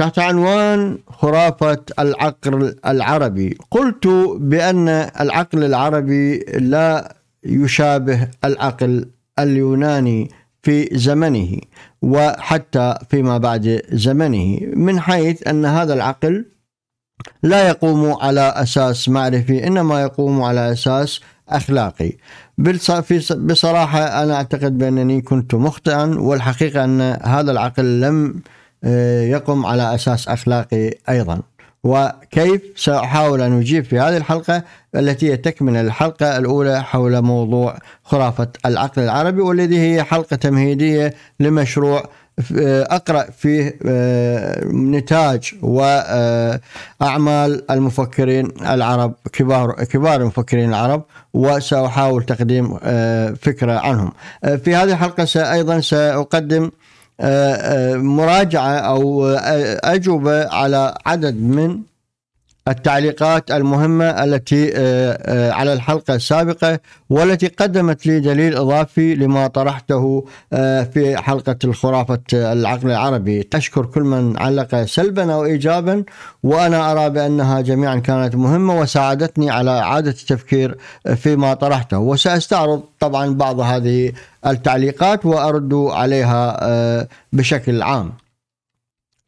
تحت عنوان خرافة العقل العربي قلت بأن العقل العربي لا يشابه العقل اليوناني في زمنه وحتى فيما بعد زمنه من حيث أن هذا العقل لا يقوم على أساس معرفي إنما يقوم على أساس أخلاقي بصراحة أنا أعتقد بأنني كنت مخطئا والحقيقة أن هذا العقل لم آه، يقوم على اساس اخلاقي ايضا وكيف ساحاول ان اجيب في هذه الحلقه التي هي تكمله الحلقه الاولى حول موضوع خرافه العقل العربي والذي هي حلقه تمهيديه لمشروع آه، اقرا فيه آه، نتاج واعمال المفكرين العرب كبار كبار المفكرين العرب وساحاول تقديم فكره عنهم. في هذه الحلقه ايضا ساقدم آه، آه، مراجعه او آه، اجوبه على عدد من التعليقات المهمة التي آه، آه، على الحلقة السابقة والتي قدمت لي دليل إضافي لما طرحته آه، في حلقة الخرافة العقل العربي أشكر كل من علق سلبا أو إيجابا وأنا أرى بأنها جميعا كانت مهمة وساعدتني على إعادة التفكير فيما طرحته وسأستعرض طبعا بعض هذه التعليقات وأرد عليها بشكل عام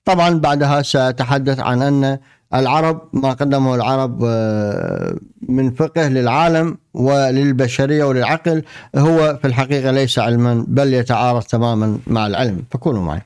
طبعا بعدها سأتحدث عن أن العرب ما قدمه العرب آه، من فقه للعالم وللبشريه وللعقل هو في الحقيقه ليس علما بل يتعارض تماما مع العلم فكونوا معي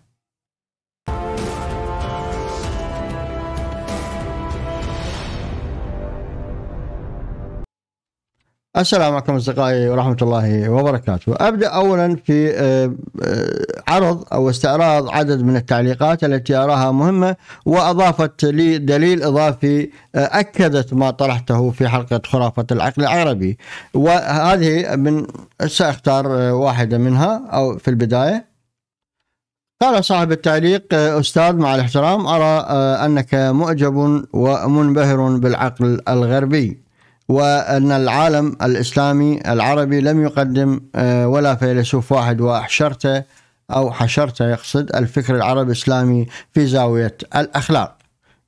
السلام عليكم اصدقائي ورحمه الله وبركاته. ابدا اولا في آه، آه، عرض او استعراض عدد من التعليقات التي اراها مهمه واضافت لي دليل اضافي آه، اكدت ما طرحته في حلقه خرافه العقل العربي وهذه من ساختار واحده منها او في البدايه. قال صاحب التعليق استاذ مع الاحترام ارى انك معجب ومنبهر بالعقل الغربي. وأن العالم الإسلامي العربي لم يقدم آه، ولا فيلسوف واحد وأحشرته أو حشرته يقصد الفكر العربي الإسلامي في زاوية الأخلاق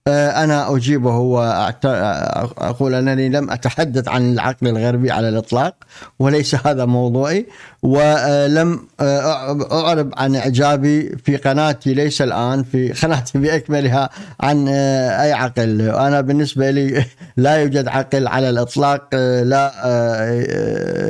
آه، انا اجيبه واقول آه، انني لم اتحدث عن العقل الغربي على الاطلاق وليس هذا موضوعي ولم آه، اعرب عن اعجابي في قناتي ليس الان في قناتي باكملها عن اي عقل انا بالنسبه لي لا يوجد عقل على الاطلاق لا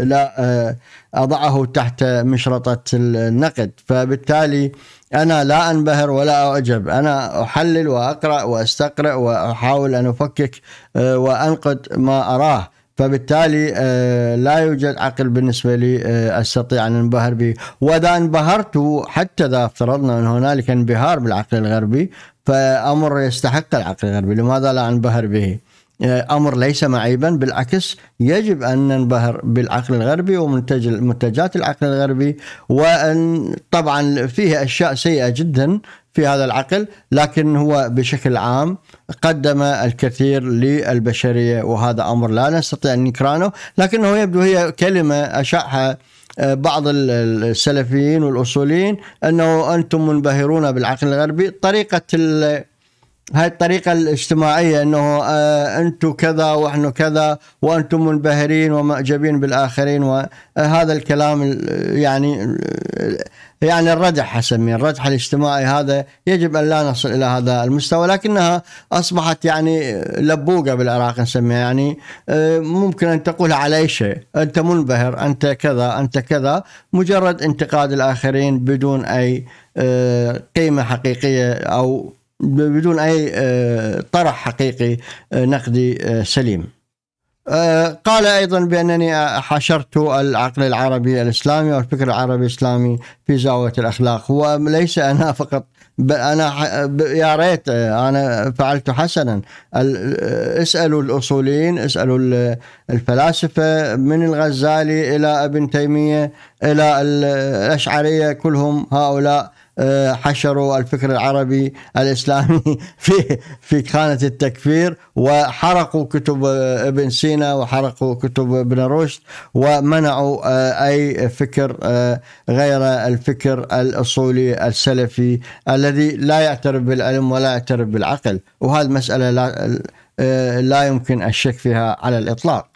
لا اضعه تحت مشرطه النقد فبالتالي أنا لا أنبهر ولا أعجب أنا أحلل وأقرأ وأستقرأ وأحاول أن أفكك آه، وأنقد ما أراه فبالتالي آه، لا يوجد عقل بالنسبة لي آه، أستطيع أن أنبهر به وإذا انبهرت حتى إذا افترضنا أن هنالك انبهار بالعقل الغربي فأمر يستحق العقل الغربي لماذا لا أنبهر به آه، امر ليس معيبا بالعكس يجب ان ننبهر بالعقل الغربي ومنتج منتجات العقل الغربي وان طبعا فيه اشياء سيئه جدا في هذا العقل لكن هو بشكل عام قدم الكثير للبشريه وهذا امر لا نستطيع ان نكرانه لكنه يبدو هي كلمه اشعها آه، بعض السلفيين والاصوليين انه انتم منبهرون بالعقل الغربي طريقه هاي الطريقة الاجتماعية انه آه انتم كذا ونحن كذا وانتم منبهرين ومعجبين بالاخرين وهذا آه، الكلام يعني يعني الردح اسميه الردح الاجتماعي هذا يجب ان لا نصل الى هذا المستوى لكنها اصبحت يعني لبوقه بالعراق نسميها يعني آه، ممكن ان تقول على اي شيء انت منبهر انت كذا انت كذا مجرد انتقاد الاخرين بدون اي آه، قيمه حقيقيه او بدون أي آه، طرح حقيقي آه، نقدي آه، سليم قال ايضا بانني حشرت العقل العربي الاسلامي والفكر العربي الاسلامي في زاويه الاخلاق وليس انا فقط انا يا ريت انا فعلت حسنا اسالوا الاصوليين اسالوا الفلاسفه من الغزالي الى ابن تيميه الى الاشعريه كلهم هؤلاء حشروا الفكر العربي الاسلامي في في خانه التكفير وحرقوا كتب ابن سينا وحرقوا كتب ابن رشد ومنعوا آه، اي فكر آه، غير الفكر الاصولي السلفي الذي لا يعترف بالعلم ولا يعترف بالعقل وهذه مساله لا آه، لا يمكن الشك فيها على الاطلاق.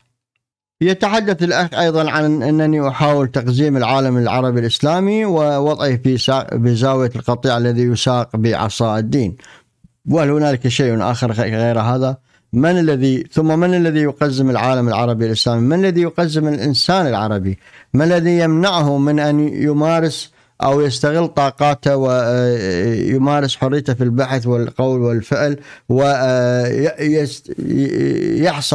يتحدث الأخ أيضا عن أنني أحاول تقزيم العالم العربي الإسلامي ووضعه في بزاوية القطيع الذي يساق بعصا الدين وهل هنالك شيء آخر غير هذا؟ من الذي ثم من الذي يقزم العالم العربي الإسلامي؟ من الذي يقزم الإنسان العربي؟ ما الذي يمنعه من أن يمارس أو يستغل طاقاته ويمارس آه، حريته في البحث والقول والفعل ويحصل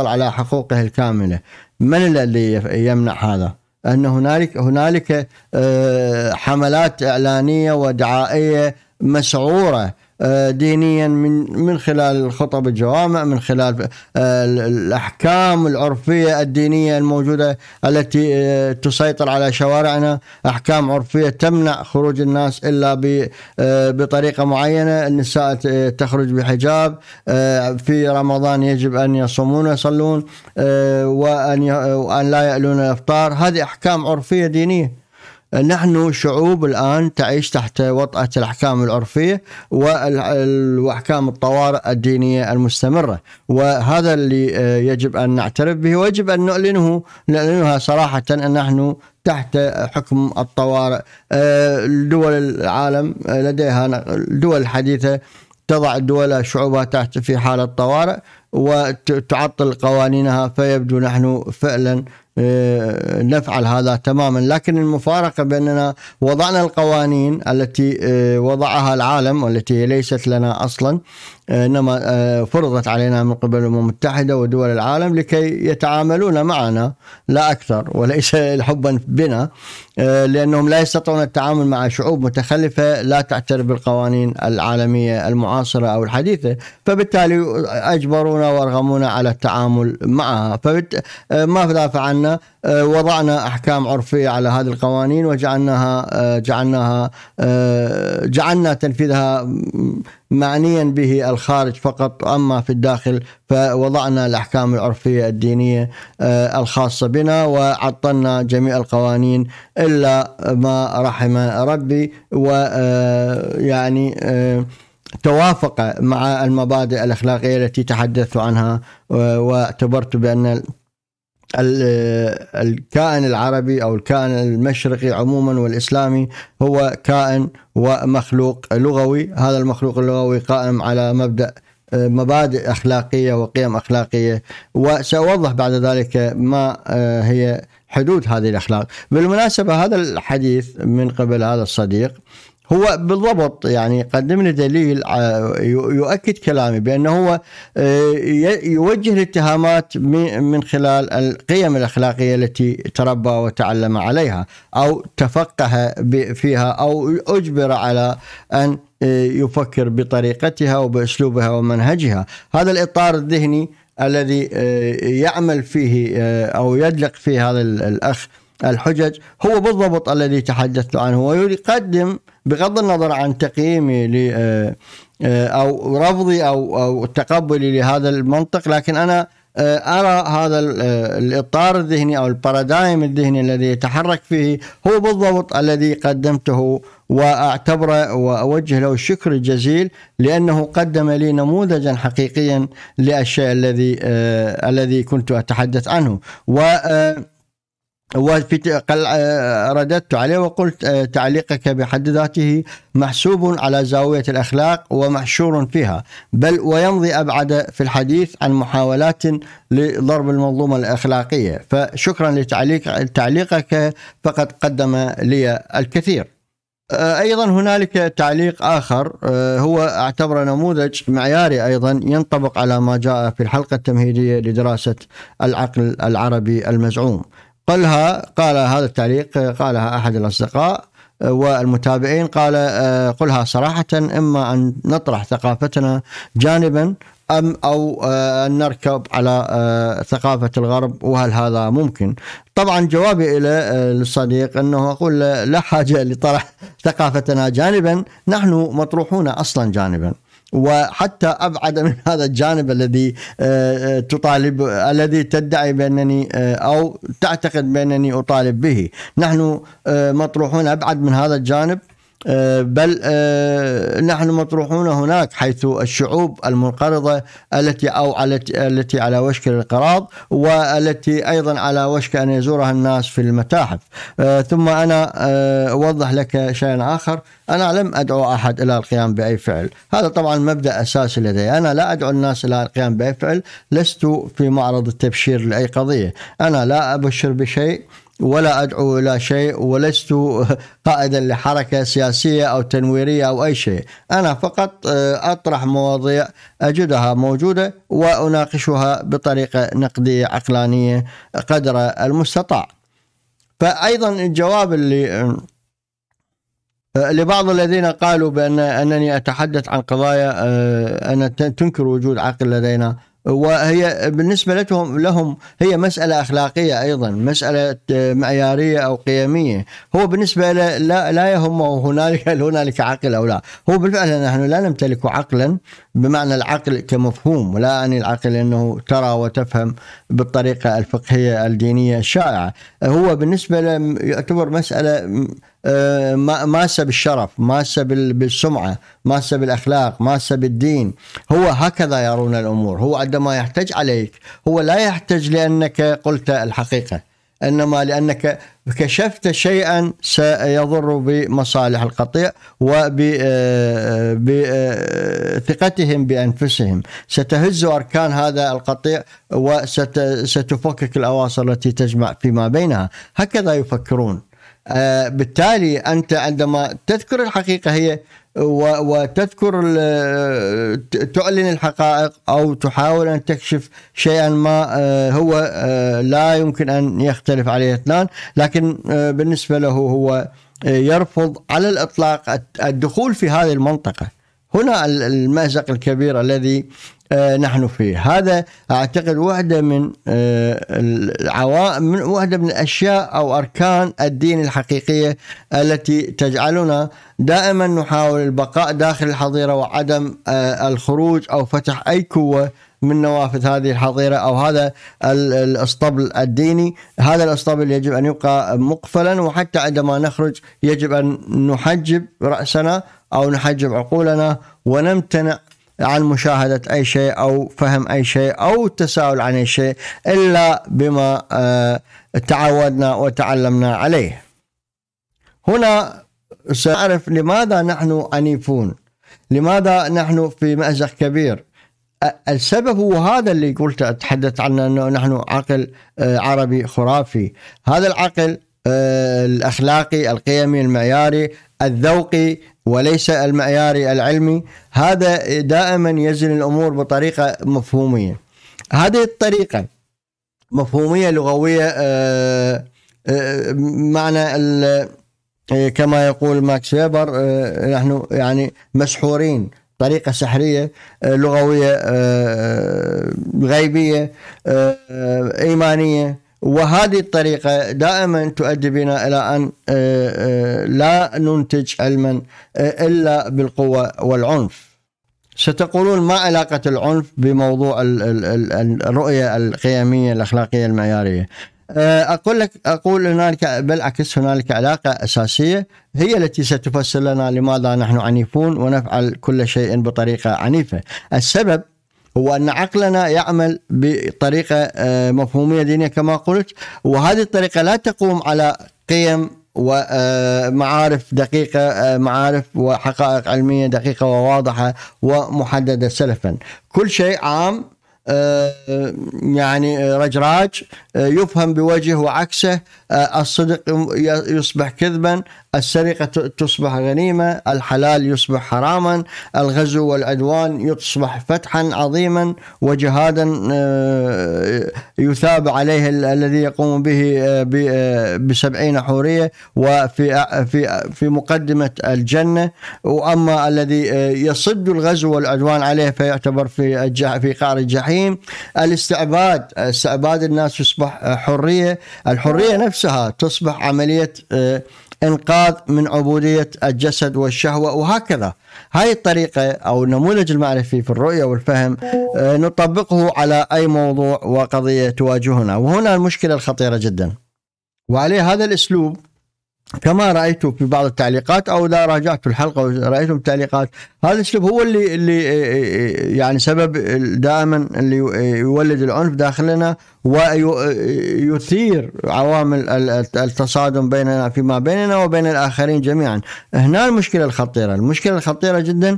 آه، على حقوقه الكاملة من الذي يمنع هذا؟ ان هنالك هنالك آه، حملات اعلانيه ودعائيه مسعوره آه، دينيا من من خلال خطب الجوامع من خلال آه، الاحكام العرفيه الدينيه الموجوده التي آه، تسيطر على شوارعنا احكام عرفيه تمنع خروج الناس الا بطريقه معينه النساء تخرج بحجاب في رمضان يجب ان يصومون ويصلون وان لا يالون الافطار هذه احكام عرفيه دينيه نحن شعوب الآن تعيش تحت وطأة الأحكام العرفية وأحكام الطوارئ الدينية المستمرة وهذا اللي آه، يجب أن نعترف به ويجب أن نعلنه نعلنها صراحة أن نحن تحت حكم الطوارئ آه، آه، دول العالم لديها الدول الحديثة تضع الدول شعوبها تحت في حالة طوارئ وتعطل قوانينها فيبدو نحن فعلا آه، نفعل هذا تماما لكن المفارقة بأننا وضعنا القوانين التي آه، وضعها العالم والتي ليست لنا أصلا آه، إنما فرضت علينا من قبل الأمم المتحدة ودول العالم لكي يتعاملون معنا لا أكثر وليس حبا بنا لأنهم لا يستطيعون التعامل مع شعوب متخلفة لا تعترف بالقوانين العالمية المعاصرة أو الحديثة فبالتالي أجبرونا وأرغمونا على التعامل معها فما فعلنا آه، وضعنا احكام عرفيه على هذه القوانين وجعلناها آه، جعلناها آه، جعلنا تنفيذها معنيا به الخارج فقط اما في الداخل فوضعنا الاحكام العرفيه الدينيه الخاصه بنا وعطلنا جميع القوانين الا ما رحم ربي ويعني توافق مع المبادئ الاخلاقيه التي تحدثت عنها واعتبرت بان الكائن العربي او الكائن المشرقي عموما والاسلامي هو كائن ومخلوق لغوي، هذا المخلوق اللغوي قائم على مبدا مبادئ اخلاقيه وقيم اخلاقيه وساوضح بعد ذلك ما آه، هي حدود هذه الاخلاق. بالمناسبه هذا الحديث من قبل هذا الصديق هو بالضبط يعني قدم لي دليل آه، يؤكد كلامي بانه هو آه، يوجه الاتهامات من خلال القيم الاخلاقيه التي تربى وتعلم عليها او تفقه فيها او اجبر على ان آه، يفكر بطريقتها وباسلوبها ومنهجها، هذا الاطار الذهني الذي يعمل فيه او يدلق فيه هذا الاخ الحجج هو بالضبط الذي تحدثت عنه ويقدم بغض النظر عن تقييمي ل آه، آه، او رفضي او او تقبلي لهذا المنطق لكن انا آه، ارى هذا الاطار الذهني او البارادايم الذهني الذي يتحرك فيه هو بالضبط الذي قدمته واعتبره واوجه له الشكر الجزيل لانه قدم لي نموذجا حقيقيا للشيء الذي الذي كنت اتحدث عنه و وفي آه، رددت عليه وقلت آه، تعليقك بحد ذاته محسوب على زاوية الأخلاق ومحشور فيها بل ويمضي أبعد في الحديث عن محاولات لضرب المنظومة الأخلاقية فشكرا لتعليق تعليقك فقد قدم لي الكثير آه، ايضا هنالك تعليق اخر هو اعتبر نموذج معياري ايضا ينطبق على ما جاء في الحلقه التمهيديه لدراسه العقل العربي المزعوم قلها قال هذا التعليق قالها أحد الأصدقاء آه، والمتابعين قال آه، قلها صراحة إما أن نطرح ثقافتنا جانبا أم أو آه، أن نركب على ثقافة الغرب وهل هذا ممكن طبعا جوابي إلى الصديق أنه أقول لا حاجة لطرح ثقافتنا جانبا نحن مطروحون أصلا جانبا وحتى ابعد من هذا الجانب الذي آه، آه، تطالب الذي تدعي بانني آه، او تعتقد بانني اطالب به، نحن مطروحون ابعد من هذا الجانب آه، بل آه، نحن مطروحون هناك حيث الشعوب المنقرضة التي أو التي على وشك الانقراض والتي أيضا على وشك أن يزورها الناس في المتاحف آه، ثم أنا أوضح لك شيئا آخر أنا لم أدعو أحد إلى القيام بأي فعل هذا طبعا مبدأ أساسي لدي أنا لا أدعو الناس إلى القيام بأي فعل لست في معرض التبشير لأي قضية أنا لا أبشر بشيء ولا أدعو إلى شيء ولست قائدا لحركة سياسية أو تنويرية أو أي شيء أنا فقط آه، أطرح مواضيع أجدها موجودة وأناقشها بطريقة نقدية عقلانية قدر المستطاع فأيضا الجواب اللي آه، لبعض الذين قالوا بأن أنني أتحدث عن قضايا آه، أن تنكر وجود عقل لدينا وهي بالنسبة لهم لهم هي مسألة أخلاقية أيضا مسألة آه، معيارية أو قيمية هو بالنسبة له لا, لا يهمه هنالك هل هنالك عقل أو لا هو بالفعل نحن لا نمتلك عقلا بمعنى العقل كمفهوم ولا اعني العقل أنه ترى وتفهم بالطريقة الفقهية الدينية الشائعة هو بالنسبة له يعتبر مسألة آه، ماسه بالشرف ماسه بالسمعه ماسه بالاخلاق ماسه بالدين هو هكذا يرون الامور هو عندما يحتج عليك هو لا يحتج لانك قلت الحقيقه انما لانك كشفت شيئا سيضر بمصالح القطيع وبثقتهم آه، آه، بانفسهم ستهز اركان هذا القطيع وستفكك الاواصر التي تجمع فيما بينها هكذا يفكرون آه، بالتالي انت عندما تذكر الحقيقه هي وتذكر تعلن الحقائق او تحاول ان تكشف شيئا ما آه، هو آه، لا يمكن ان يختلف عليه اثنان لكن بالنسبه له هو يرفض على الاطلاق الدخول في هذه المنطقه هنا المأزق الكبير الذي آه، نحن فيه هذا أعتقد واحدة من آه، العوائم واحدة من الأشياء أو أركان الدين الحقيقية التي تجعلنا دائما نحاول البقاء داخل الحظيرة وعدم آه، الخروج أو فتح أي قوة من نوافذ هذه الحظيره او هذا الاسطبل الديني هذا الاسطبل يجب ان يبقى مقفلا وحتى عندما نخرج يجب ان نحجب راسنا او نحجب عقولنا ونمتنع عن مشاهدة أي شيء أو فهم أي شيء أو التساؤل عن أي شيء إلا بما آه، تعودنا وتعلمنا عليه هنا سنعرف لماذا نحن عنيفون لماذا نحن في مأزق كبير السبب هو هذا اللي قلت اتحدث عنه انه نحن عقل آه، عربي خرافي هذا العقل آه، الاخلاقي القيمي المعياري الذوقي وليس المعياري العلمي هذا دائما يزن الامور بطريقه مفهوميه هذه الطريقه مفهوميه لغويه آه، معنى كما يقول ماكس فيبر نحن يعني مسحورين طريقة سحرية آه، لغوية آه، آه، غيبية إيمانية وهذه الطريقة دائما تؤدي بنا إلى أن لا ننتج علما إلا بالقوة والعنف ستقولون ما علاقة العنف بموضوع الرؤية القيمية الأخلاقية المعيارية آه، اقول لك اقول هنالك بالعكس هنالك علاقه اساسيه هي التي ستفسر لنا لماذا نحن عنيفون ونفعل كل شيء بطريقه عنيفه، السبب هو ان عقلنا يعمل بطريقه آه، مفهوميه دينيه كما قلت وهذه الطريقه لا تقوم على قيم ومعارف آه، دقيقة معارف وحقائق علمية دقيقة وواضحة ومحددة سلفا كل شيء عام آه، يعني آه، رجراج آه، يفهم بوجه وعكسه الصدق يصبح كذبا السرقة تصبح غنيمة الحلال يصبح حراما الغزو والعدوان يصبح فتحا عظيما وجهادا يثاب عليه الذي يقوم به بسبعين حورية وفي في في مقدمة الجنة وأما الذي يصد الغزو والعدوان عليه فيعتبر في في قعر الجحيم الرحيم الاستعباد استعباد الناس يصبح حريه الحريه نفسها تصبح عمليه آه، انقاذ من عبوديه الجسد والشهوه وهكذا هاي الطريقه او النموذج المعرفي في الرؤيه والفهم آه، نطبقه على اي موضوع وقضيه تواجهنا وهنا المشكله الخطيره جدا وعليه هذا الاسلوب كما رأيت في بعض التعليقات أو إذا راجعت الحلقة ورأيتم التعليقات هذا الأسلوب هو اللي اللي إيه، إيه، يعني سبب دائما اللي إيه، يولد العنف داخلنا ويثير عوامل التصادم بيننا فيما بيننا وبين الآخرين جميعا هنا المشكلة الخطيرة المشكلة الخطيرة جدا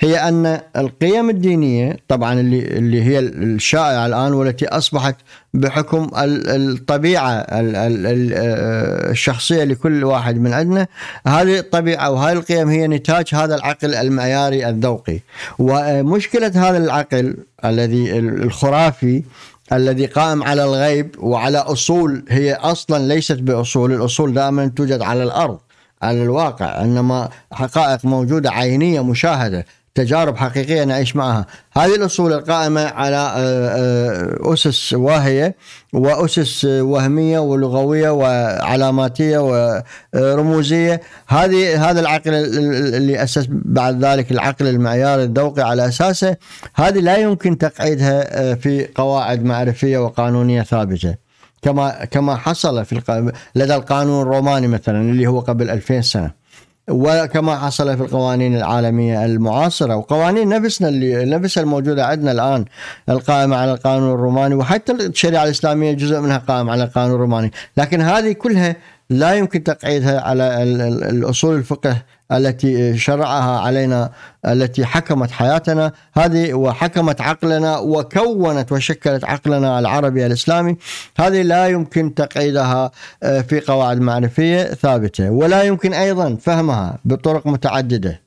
هي ان القيم الدينيه طبعا اللي اللي هي الشائعه الان والتي اصبحت بحكم الطبيعه آه، الشخصيه لكل واحد من عندنا هذه الطبيعه وهذه القيم هي نتاج هذا العقل المعياري الذوقي ومشكله هذا العقل الذي الخرافي الذي قائم على الغيب وعلى اصول هي اصلا ليست باصول الاصول دائما توجد على الارض على الواقع انما حقائق موجوده عينيه مشاهده تجارب حقيقيه نعيش معها هذه الاصول القائمه على آه، آه، اسس واهيه واسس وهميه ولغويه وعلاماتيه ورموزيه هذه هذا العقل اللي اسس بعد ذلك العقل المعياري الذوقي على اساسه هذه لا يمكن تقعيدها آه، في قواعد معرفيه وقانونيه ثابته كما كما حصل في لدى القانون الروماني مثلا اللي هو قبل 2000 سنه وكما حصل في القوانين العالمية المعاصرة وقوانين نفسنا اللي نفسها الموجودة عندنا الآن القائمة على القانون الروماني وحتى الشريعة الإسلامية جزء منها قائم على القانون الروماني لكن هذه كلها لا يمكن تقعيدها على الأصول الفقه التي شرعها علينا التي حكمت حياتنا هذه وحكمت عقلنا وكونت وشكلت عقلنا العربي الإسلامي هذه لا يمكن تقعيدها آه، في قواعد معرفية ثابتة ولا يمكن أيضا فهمها بطرق متعددة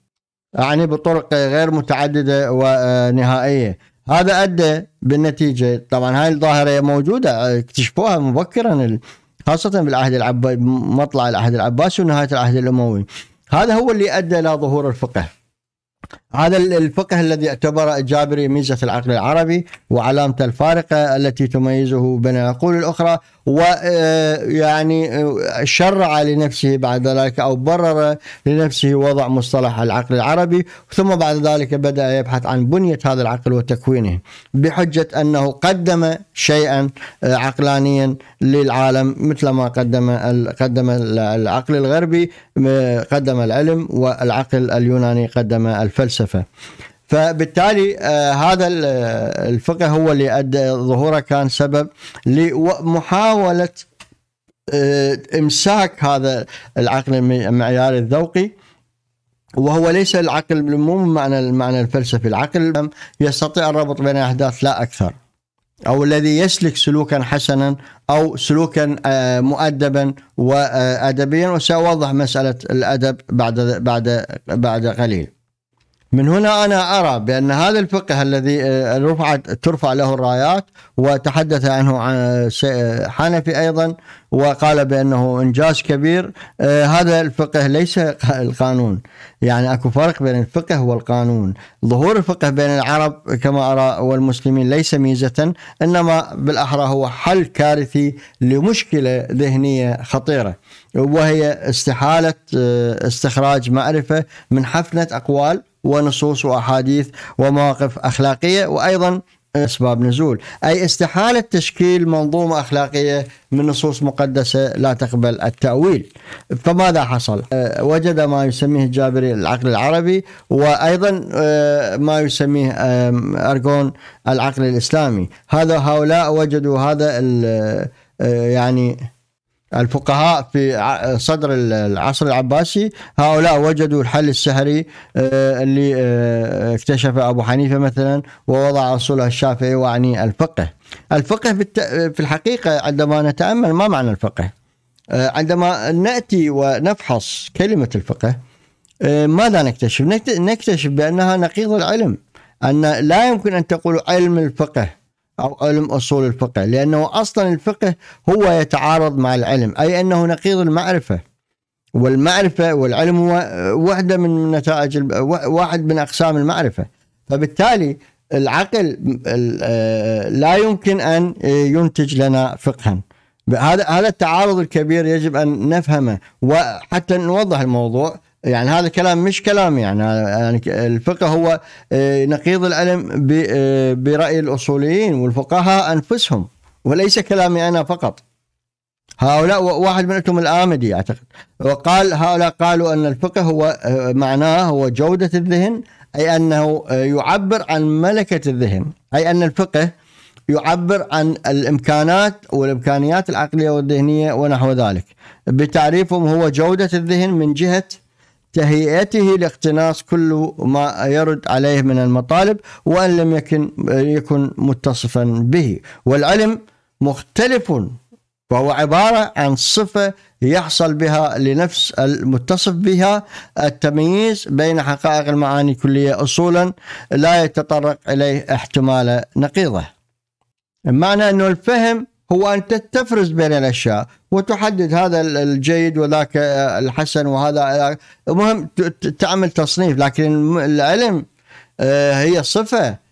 يعني بطرق غير متعددة ونهائية آه، هذا أدى بالنتيجة طبعا هاي الظاهرة موجودة آه، اكتشفوها مبكرا خاصة بالعهد العباسي مطلع العهد العباسي ونهاية العهد الأموي هذا هو اللي أدى إلى ظهور الفقه هذا الفقه الذي اعتبر الجابري ميزة العقل العربي وعلامته الفارقة التي تميزه بين العقول الأخرى ويعني آه، آه، شرع لنفسه بعد ذلك أو برر لنفسه وضع مصطلح العقل العربي ثم بعد ذلك بدأ يبحث عن بنية هذا العقل وتكوينه بحجة أنه قدم شيئا آه، عقلانيا للعالم مثل ما قدم قدم العقل الغربي قدم العلم والعقل اليوناني قدم الفكر الفلسفه فبالتالي آه، هذا آه، الفقه هو اللي ادى ظهوره كان سبب لمحاوله آه، امساك هذا العقل المعياري الذوقي وهو ليس العقل مو بمعنى المعنى الفلسفي العقل يستطيع الربط بين الاحداث لا اكثر او الذي يسلك سلوكا حسنا او سلوكا مؤدبا وادبيا وساوضح مساله الادب بعد بعد بعد قليل من هنا أنا أرى بأن هذا الفقه الذي آه، رفعت ترفع له الرايات وتحدث عنه حنفي أيضا وقال بأنه إنجاز كبير آه، هذا الفقه ليس القانون يعني أكو فرق بين الفقه والقانون ظهور الفقه بين العرب كما أرى والمسلمين ليس ميزة إنما بالأحرى هو حل كارثي لمشكلة ذهنية خطيرة وهي استحالة آه، استخراج معرفة من حفنة أقوال ونصوص وأحاديث ومواقف أخلاقية وأيضا أسباب نزول أي استحالة تشكيل منظومة أخلاقية من نصوص مقدسة لا تقبل التأويل فماذا حصل؟ أه، وجد ما يسميه الجابري العقل العربي وأيضا أه، ما يسميه أه، أرجون العقل الإسلامي هذا هؤلاء وجدوا هذا يعني الفقهاء في صدر العصر العباسي هؤلاء وجدوا الحل السحري آه، اللي آه، اكتشفه أبو حنيفة مثلا ووضع أصولها الشافعي وعني الفقه الفقه في الحقيقة عندما نتأمل ما معنى الفقه آه، عندما نأتي ونفحص كلمة الفقه ماذا نكتشف نكتشف بأنها نقيض العلم أن لا يمكن أن تقول علم الفقه أو علم أصول الفقه لأنه أصلا الفقه هو يتعارض مع العلم أي أنه نقيض المعرفة والمعرفة والعلم هو واحدة من نتائج واحد من أقسام المعرفة فبالتالي العقل آه، لا يمكن أن ينتج لنا فقها هذا هذا التعارض الكبير يجب أن نفهمه وحتى نوضح الموضوع يعني هذا كلام مش كلام يعني, يعني الفقه هو آه، نقيض العلم آه، برأي الأصوليين والفقهاء أنفسهم وليس كلامي أنا فقط هؤلاء واحد منهم الآمدي أعتقد وقال هؤلاء قالوا أن الفقه هو آه، معناه هو جودة الذهن أي أنه يعبر عن ملكة الذهن أي أن الفقه يعبر عن الامكانات والامكانيات العقليه والذهنيه ونحو ذلك بتعريفهم هو جوده الذهن من جهه تهيئته لاقتناص كل ما يرد عليه من المطالب وان لم يكن يكن متصفا به والعلم مختلف وهو عباره عن صفه يحصل بها لنفس المتصف بها التمييز بين حقائق المعاني الكليه اصولا لا يتطرق اليه احتمال نقيضه معنى انه الفهم هو أن تفرز بين الأشياء وتحدد هذا الجيد وذاك آه، الحسن وهذا آه، المهم تعمل تصنيف لكن العلم آه، هي صفة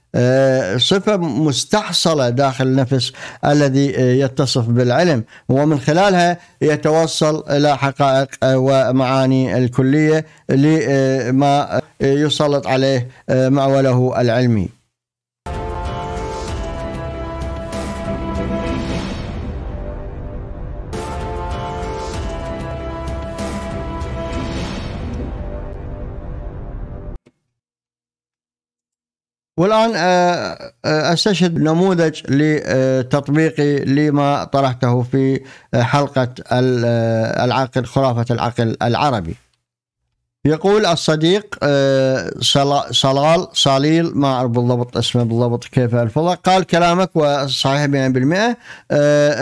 صفة مستحصلة داخل النفس الذي يتصف بالعلم ومن خلالها يتوصل إلى حقائق ومعاني الكلية لما يسلط عليه معوله العلمي والآن آه، آه، أستشهد نموذج لتطبيقي لما طرحته في آه، حلقة العقل خرافة العقل العربي يقول الصديق صلال صليل ما أعرف بالضبط اسمه بالضبط كيف الفضل قال كلامك وصحيح 100%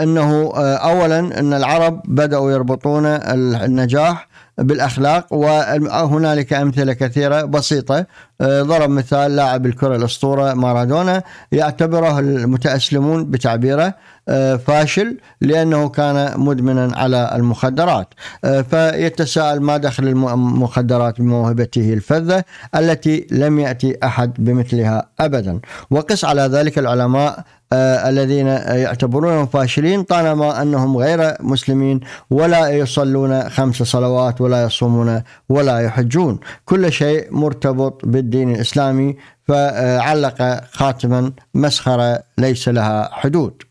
أنه أولا أن العرب بدأوا يربطون النجاح بالاخلاق وهنالك امثله كثيره بسيطه آه، ضرب مثال لاعب الكره الاسطوره مارادونا يعتبره المتاسلمون بتعبيره آه، فاشل لأنه كان مدمنا على المخدرات آه، فيتساءل ما دخل المخدرات بموهبته الفذة التي لم يأتي أحد بمثلها أبدا وقس على ذلك العلماء آه، الذين يعتبرونهم فاشلين طالما انهم غير مسلمين ولا يصلون خمس صلوات ولا يصومون ولا يحجون، كل شيء مرتبط بالدين الاسلامي فعلق خاتما مسخره ليس لها حدود.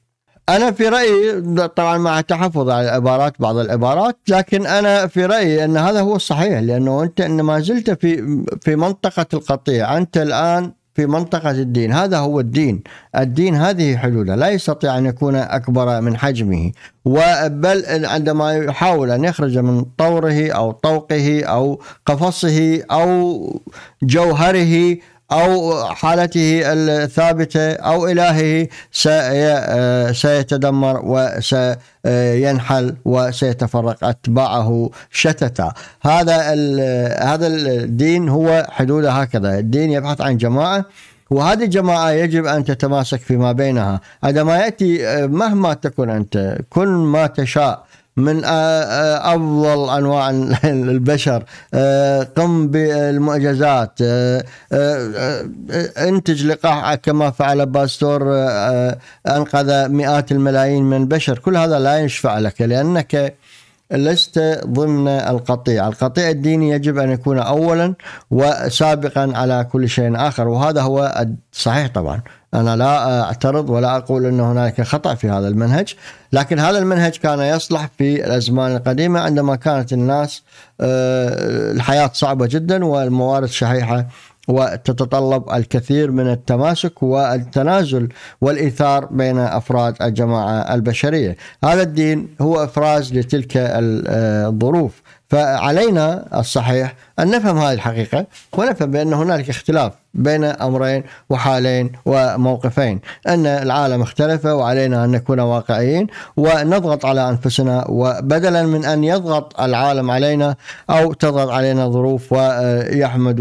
انا في رايي طبعا مع تحفظ على العبارات بعض العبارات لكن انا في رايي ان هذا هو الصحيح لانه انت ان ما زلت في في منطقه القطيع انت الان في منطقة الدين هذا هو الدين الدين هذه حدوده لا يستطيع أن يكون أكبر من حجمه وبل عندما يحاول أن يخرج من طوره أو طوقه أو قفصه أو جوهره أو حالته الثابتة أو إلهه سيتدمر وسينحل وسيتفرق أتباعه شتتا هذا هذا الدين هو حدوده هكذا الدين يبحث عن جماعة وهذه الجماعة يجب أن تتماسك فيما بينها عندما يأتي مهما تكن أنت كن ما تشاء من آه، آه، افضل انواع البشر آه، قم بالمعجزات انتج لقاح كما فعل باستور انقذ مئات الملايين من البشر كل هذا لا يشفع لك لانك لست ضمن القطيع القطيع الديني يجب أن يكون أولا وسابقا على كل شيء آخر وهذا هو صحيح طبعا أنا لا أعترض ولا أقول أن هناك خطأ في هذا المنهج لكن هذا المنهج كان يصلح في الأزمان القديمة عندما كانت الناس آه، الحياة صعبة جدا والموارد شحيحة وتتطلب الكثير من التماسك والتنازل والإيثار بين أفراد الجماعة البشرية هذا الدين هو إفراز لتلك آه، الظروف فعلينا الصحيح أن نفهم هذه الحقيقة ونفهم بأن هنالك اختلاف بين أمرين وحالين وموقفين أن العالم اختلف وعلينا أن نكون واقعيين ونضغط على أنفسنا وبدلا من أن يضغط العالم علينا أو تضغط علينا ظروف ويحمد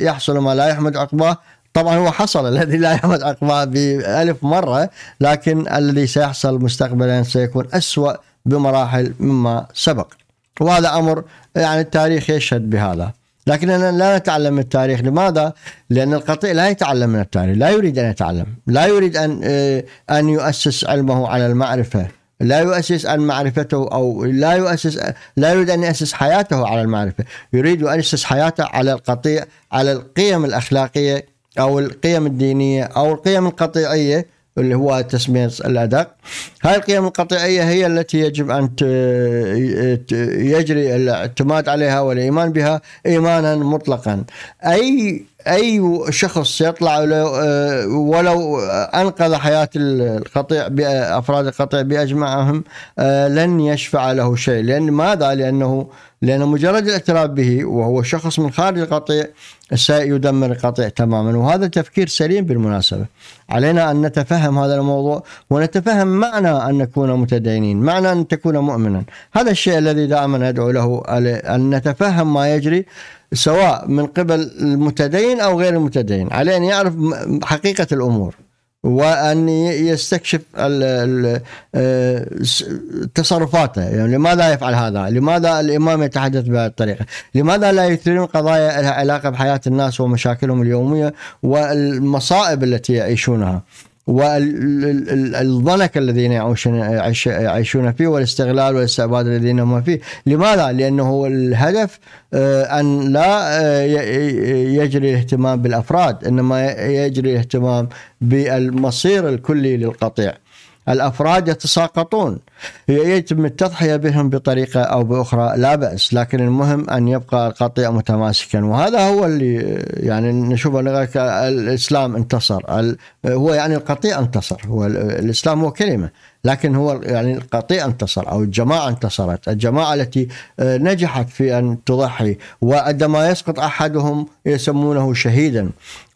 يحصل ما لا يحمد عقباه طبعا هو حصل الذي لا يحمد عقباه بألف مرة لكن الذي سيحصل مستقبلا سيكون أسوأ بمراحل مما سبق وهذا أمر يعني التاريخ يشهد بهذا لكننا لا نتعلم من التاريخ لماذا؟ لأن القطيع لا يتعلم من التاريخ لا يريد أن يتعلم لا يريد أن آه، أن يؤسس علمه على المعرفة لا يؤسس أن معرفته أو لا يؤسس لا يريد أن يؤسس حياته على المعرفة يريد أن يؤسس حياته على القطيع على القيم الأخلاقية أو القيم الدينية أو القيم القطيعية اللي هو تسمية الأدق هاي القيم القطيعية هي التي يجب أن يجري الاعتماد عليها والإيمان بها إيمانا مطلقا أي اي شخص يطلع آه، ولو انقذ حياه القطيع افراد القطيع باجمعهم آه، لن يشفع له شيء لان ماذا؟ لانه لان مجرد الاعتراف به وهو شخص من خارج القطيع سيدمر القطيع تماما وهذا تفكير سليم بالمناسبه علينا ان نتفهم هذا الموضوع ونتفهم معنى ان نكون متدينين معنى ان تكون مؤمنا هذا الشيء الذي دائما ادعو له ان نتفهم ما يجري سواء من قبل المتدين أو غير المتدين عليه أن يعرف حقيقة الأمور وأن يستكشف آه، تصرفاته يعني لماذا يفعل هذا لماذا الإمام يتحدث بهذه الطريقة لماذا لا يثيرون قضايا لها علاقة بحياة الناس ومشاكلهم اليومية والمصائب التي يعيشونها والضنك الذين يعيشون يعيشون فيه والاستغلال والاستعباد الذين هم فيه، لماذا؟ لانه الهدف آه، ان لا آه، يجري الاهتمام بالافراد، انما يجري الاهتمام بالمصير الكلي للقطيع. الافراد يتساقطون يتم التضحيه بهم بطريقه او باخرى لا باس لكن المهم ان يبقى القطيع متماسكا وهذا هو اللي يعني نشوفه الاسلام انتصر هو يعني القطيع انتصر هو الاسلام هو كلمه لكن هو يعني القطيع انتصر او الجماعه انتصرت، الجماعه التي آه، نجحت في ان تضحي وعندما يسقط احدهم يسمونه شهيدا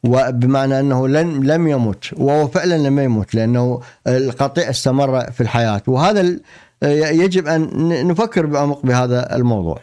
وبمعنى انه لن لم يمت وهو فعلا لم يمت لانه القطيع استمر في الحياه وهذا آه، يجب ان نفكر بعمق بهذا الموضوع.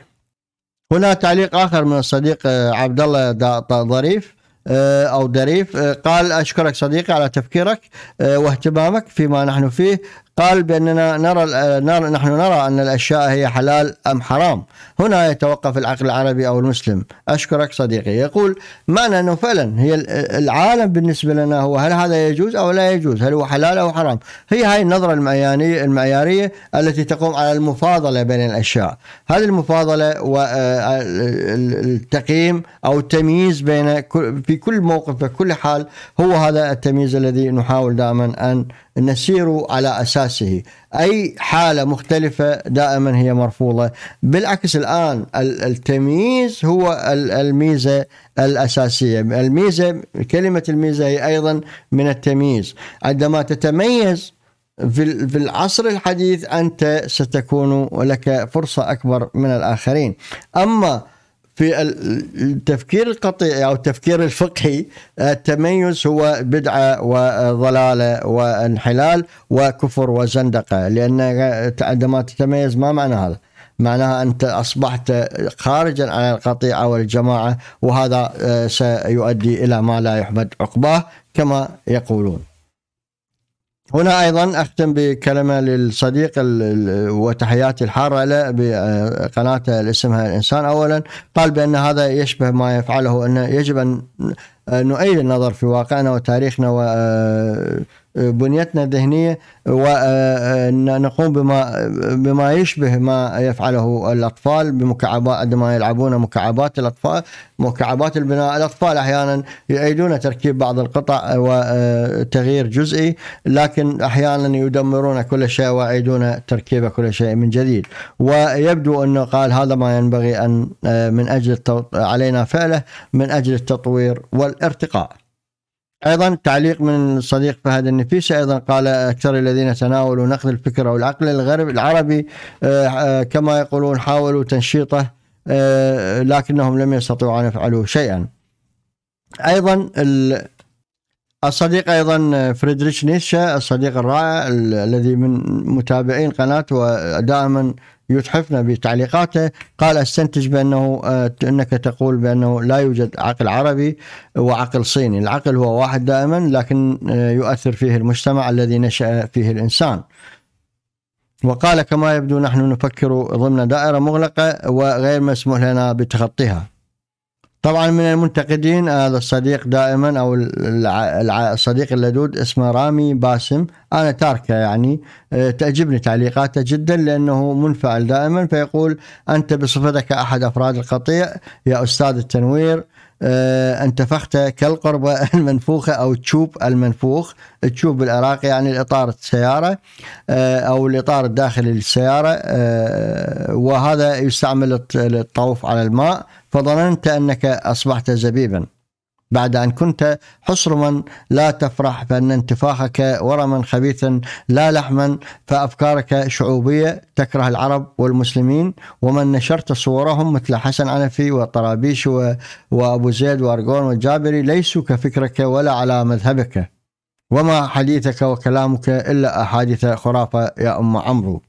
هنا تعليق اخر من الصديق آه، عبد الله ظريف او دريف قال اشكرك صديقي على تفكيرك واهتمامك فيما نحن فيه قال بأننا نرى آه، نرى نحن نرى أن الأشياء هي حلال أم حرام هنا يتوقف العقل العربي أو المسلم أشكرك صديقي يقول معنى فعلا هي آه، العالم بالنسبة لنا هو هل هذا يجوز أو لا يجوز هل هو حلال أو حرام هي هاي النظرة المعيارية, المعيارية التي تقوم على المفاضلة بين الأشياء هذه المفاضلة والتقييم آه، أو التمييز بين في كل موقف في كل حال هو هذا التمييز الذي نحاول دائما أن نسير على اساسه، اي حاله مختلفه دائما هي مرفوضه، بالعكس الان التمييز هو الميزه الاساسيه، الميزه كلمه الميزه هي ايضا من التمييز، عندما تتميز في العصر الحديث انت ستكون لك فرصه اكبر من الاخرين، اما في التفكير القطعي او التفكير الفقهي التميز هو بدعه وضلاله وانحلال وكفر وزندقه لان عندما تتميز ما معنى هذا؟ معناها انت اصبحت خارجا عن القطيعه والجماعه وهذا آه، سيؤدي الى ما لا يحمد عقباه كما يقولون. هنا ايضا اختم بكلمه للصديق وتحياتي الحاره له بقناته اللي اسمها الانسان اولا قال بان هذا يشبه ما يفعله انه يجب ان آه، نعيد النظر في واقعنا وتاريخنا وبنيتنا آه، آه، الذهنية ونقوم بما بما يشبه ما يفعله الأطفال بمكعبات عندما يلعبون مكعبات الأطفال مكعبات البناء الأطفال أحيانا يعيدون تركيب بعض القطع وتغيير جزئي لكن أحيانا يدمرون كل شيء ويعيدون تركيب كل شيء من جديد ويبدو أنه قال هذا ما ينبغي أن من أجل علينا فعله من أجل التطوير وال والارتقاء أيضا تعليق من صديق فهد النفيس أيضا قال أكثر الذين تناولوا نقد الفكر والعقل الغرب العربي آه، آه، كما يقولون حاولوا تنشيطه آه، لكنهم لم يستطيعوا أن يفعلوا شيئا أيضا الصديق أيضا فريدريش نيتشه الصديق الرائع الذي من متابعين قناة ودائما يتحفنا بتعليقاته قال استنتج بانه آه، انك تقول بانه لا يوجد عقل عربي وعقل صيني، العقل هو واحد دائما لكن آه، يؤثر فيه المجتمع الذي نشا فيه الانسان. وقال كما يبدو نحن نفكر ضمن دائره مغلقه وغير مسموح لنا بتخطيها. طبعا من المنتقدين هذا آه، الصديق دائما او الصديق اللدود اسمه رامي باسم انا تاركه يعني آه، تعجبني تعليقاته جدا لانه منفعل دائما فيقول انت بصفتك احد افراد القطيع يا استاذ التنوير آه، انتفخت كالقربة المنفوخة أو تشوب المنفوخ تشوب بالعراقي يعني الإطار السيارة آه، أو الإطار الداخلي للسيارة آه، وهذا يستعمل للطوف على الماء فظننت أنك أصبحت زبيبا بعد أن كنت حصرما لا تفرح فإن انتفاخك ورما خبيثا لا لحما فأفكارك شعوبية تكره العرب والمسلمين ومن نشرت صورهم مثل حسن عنفي وطرابيش وأبو زيد وأرجون والجابري ليسوا كفكرك ولا على مذهبك وما حديثك وكلامك إلا أحاديث خرافة يا أم عمرو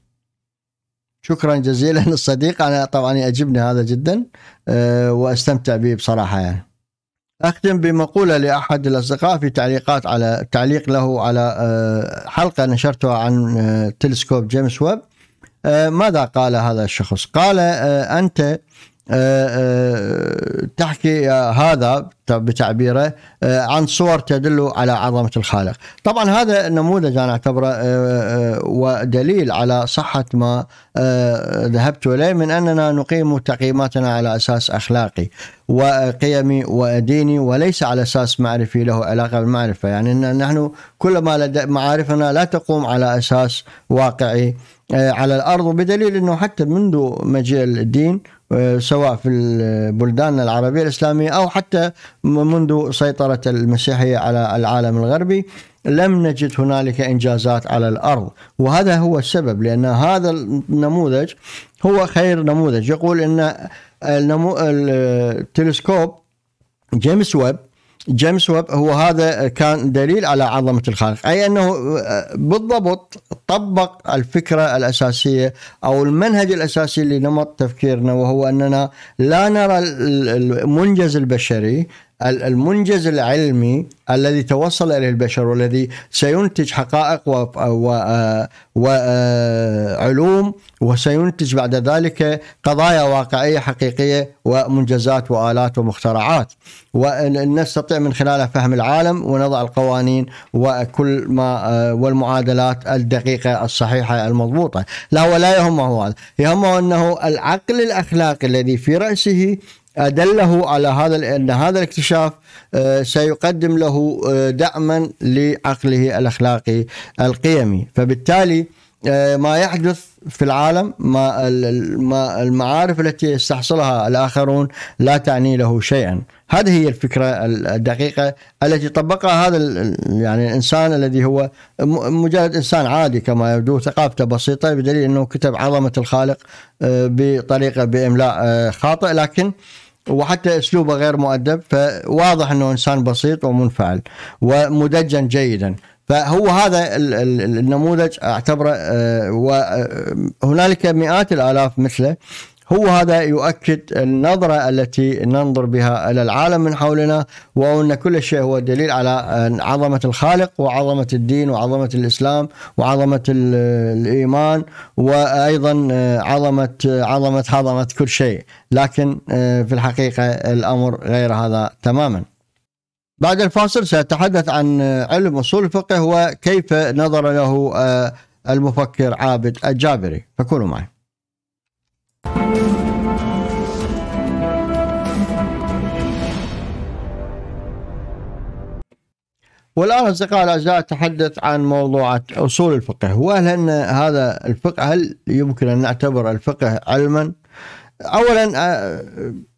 شكرا جزيلا للصديق أنا طبعا يعجبني هذا جدا آه، وأستمتع به بصراحة يعني أختم بمقولة لأحد الأصدقاء في تعليقات على تعليق له على آه، حلقة نشرتها عن آه، تلسكوب جيمس ويب آه، ماذا قال هذا الشخص؟ قال أنت آه، آه، تحكي هذا بتعبيره آه، عن صور تدل على عظمة الخالق طبعا هذا النموذج أنا أعتبره ودليل على صحة ما ذهبت إليه من أننا نقيم تقييماتنا على أساس أخلاقي وقيمي وديني وليس على أساس معرفي له علاقة بالمعرفة يعني إن نحن كل ما لدى معارفنا لا تقوم على أساس واقعي على الأرض وبدليل أنه حتى منذ مجيء الدين آه، سواء في البلدان العربية الإسلامية أو حتى منذ سيطرة المسيحية على العالم الغربي لم نجد هنالك إنجازات على الأرض وهذا هو السبب لأن هذا النموذج هو خير نموذج يقول أن التلسكوب جيمس ويب جيمس ويب هو هذا كان دليل على عظمة الخالق أي أنه آه، بالضبط طبق الفكرة الأساسية أو المنهج الأساسي لنمط تفكيرنا وهو أننا لا نرى المنجز البشري المنجز العلمي الذي توصل اليه البشر والذي سينتج حقائق وعلوم آه، آه، وسينتج بعد ذلك قضايا واقعيه حقيقيه ومنجزات والات ومخترعات ونستطيع من خلالها فهم العالم ونضع القوانين وكل ما آه، والمعادلات الدقيقه الصحيحه المضبوطه لا ولا يهمه هذا يهمه انه العقل الاخلاقي الذي في راسه أدله على هذا أن هذا الاكتشاف آه، سيقدم له آه، دعما لعقله الأخلاقي القيمي فبالتالي آه، ما يحدث في العالم ما المعارف التي يستحصلها الآخرون لا تعني له شيئا هذه هي الفكرة الدقيقة التي طبقها هذا يعني الإنسان الذي هو مجرد إنسان عادي كما يبدو ثقافته بسيطة بدليل أنه كتب عظمة الخالق بطريقة بإملاء خاطئ لكن وحتى اسلوبه غير مؤدب فواضح انه انسان بسيط ومنفعل ومدجن جيدا فهو هذا النموذج اعتبره آه، وهنالك آه، مئات الالاف مثله هو هذا يؤكد النظرة التي ننظر بها إلى العالم من حولنا وأن كل شيء هو دليل على عظمة الخالق وعظمة الدين وعظمة الإسلام وعظمة الإيمان وأيضا آه، عظمة آه، عظمة عظمة كل شيء لكن آه، في الحقيقة الأمر غير هذا تماماً بعد الفاصل سأتحدث عن علم أصول الفقه وكيف نظر له المفكر عابد الجابري فكونوا معي والآن أصدقاء الأعزاء أتحدث عن موضوع أصول الفقه وهل أن هذا الفقه هل يمكن أن نعتبر الفقه علما اولا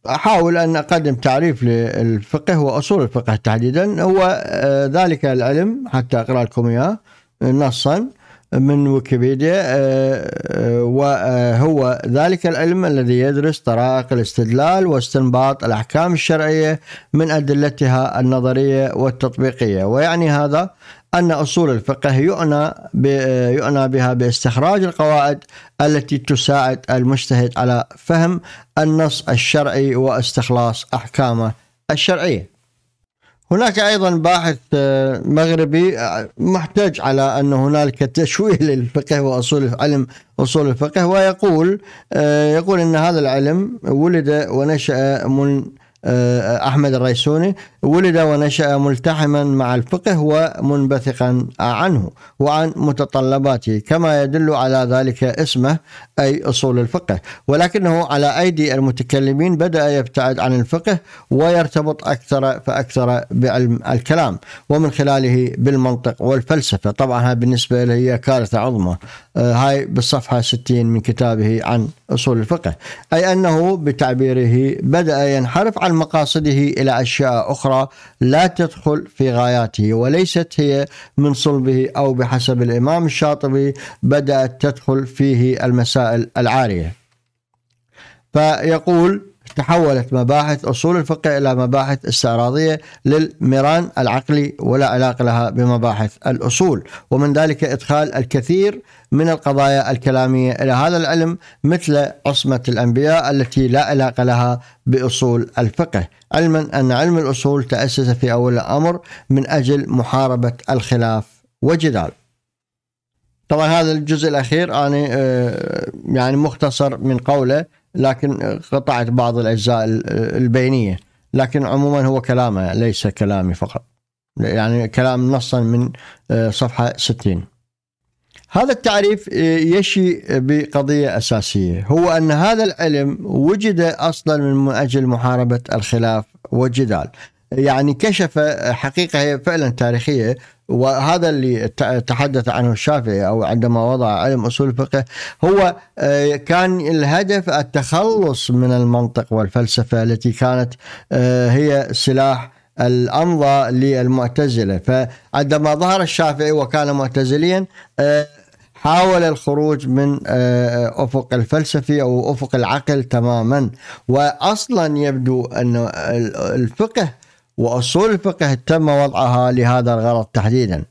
احاول ان اقدم تعريف للفقه واصول الفقه تحديدا هو ذلك العلم حتى اقرا لكم اياه نصا من ويكيبيديا آه، آه، وهو آه، ذلك العلم الذي يدرس طرائق الاستدلال واستنباط الأحكام الشرعية من أدلتها النظرية والتطبيقية ويعني هذا أن أصول الفقه يعنى يعنى بها باستخراج القواعد التي تساعد المجتهد على فهم النص الشرعي واستخلاص أحكامه الشرعيه هناك ايضا باحث آه، مغربي آه، محتاج على ان هنالك تشويه للفقه واصول علم اصول الفقه ويقول آه، يقول ان هذا العلم ولد ونشا من آه، أحمد الريسوني ولد ونشأ ملتحما مع الفقه ومنبثقا عنه وعن متطلباته كما يدل على ذلك اسمه أي أصول الفقه ولكنه على أيدي المتكلمين بدأ يبتعد عن الفقه ويرتبط أكثر فأكثر بعلم الكلام ومن خلاله بالمنطق والفلسفة طبعا هاي بالنسبة له هي كارثة عظمى آه، هاي بالصفحة 60 من كتابه عن أصول الفقه أي أنه بتعبيره بدأ ينحرف عن مقاصده إلى أشياء أخرى لا تدخل في غاياته وليست هي من صلبه أو بحسب الإمام الشاطبي بدأت تدخل فيه المسائل العارية فيقول تحولت مباحث أصول الفقه إلى مباحث استعراضية للميران العقلي ولا علاقة لها بمباحث الأصول ومن ذلك إدخال الكثير من القضايا الكلامية إلى هذا العلم مثل عصمة الأنبياء التي لا علاقة لها بأصول الفقه علما أن علم الأصول تأسس في أول الأمر من أجل محاربة الخلاف والجدال طبعا هذا الجزء الأخير أنا آه، يعني مختصر من قوله لكن قطعت بعض الأجزاء البينية لكن عموما هو كلامه ليس كلامي فقط يعني كلام نصا من آه، صفحة 60 هذا التعريف آه، يشي بقضية أساسية هو أن هذا العلم وجد أصلا من أجل محاربة الخلاف والجدال يعني كشف حقيقه هي فعلا تاريخيه وهذا اللي تحدث عنه الشافعي او عندما وضع علم اصول الفقه هو آه، كان الهدف التخلص من المنطق والفلسفه التي كانت آه، هي سلاح الامضى للمعتزله فعندما ظهر الشافعي وكان معتزليا آه، حاول الخروج من افق الفلسفي او افق العقل تماما واصلا يبدو ان الفقه وأصول الفقه تم وضعها لهذا الغرض تحديدا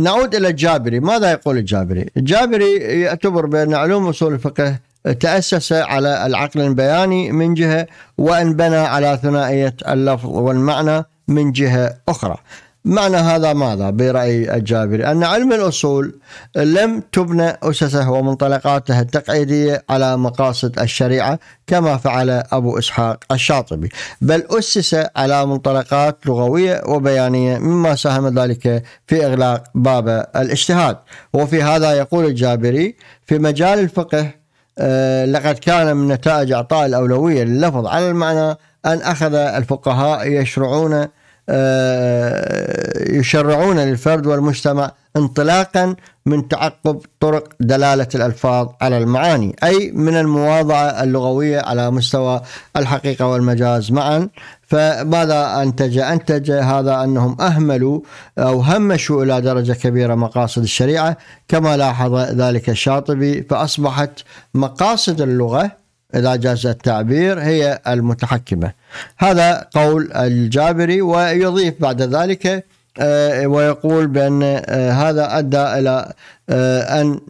نعود إلى الجابري ماذا يقول الجابري الجابري يعتبر بأن علوم أصول الفقه تأسس على العقل البياني من جهة وانبنى على ثنائية اللفظ والمعنى من جهة أخرى معنى هذا ماذا برأي الجابري أن علم الأصول لم تبنى أسسه ومنطلقاته التقعيدية على مقاصد الشريعة كما فعل أبو إسحاق الشاطبي بل أسس على منطلقات لغوية وبيانية مما ساهم ذلك في إغلاق باب الاجتهاد وفي هذا يقول الجابري في مجال الفقه آه، لقد كان من نتائج إعطاء الأولوية للفظ على المعنى أن أخذ الفقهاء يشرعون آه، يشرعون للفرد والمجتمع انطلاقا من تعقب طرق دلاله الالفاظ على المعاني، اي من المواضعه اللغويه على مستوى الحقيقه والمجاز معا، فماذا انتج؟ انتج هذا انهم اهملوا او همشوا الى درجه كبيره مقاصد الشريعه، كما لاحظ ذلك الشاطبي، فاصبحت مقاصد اللغه إذا جاز التعبير هي المتحكمة هذا قول الجابري ويضيف بعد ذلك آه، ويقول بأن آه، هذا أدى إلى آه، أن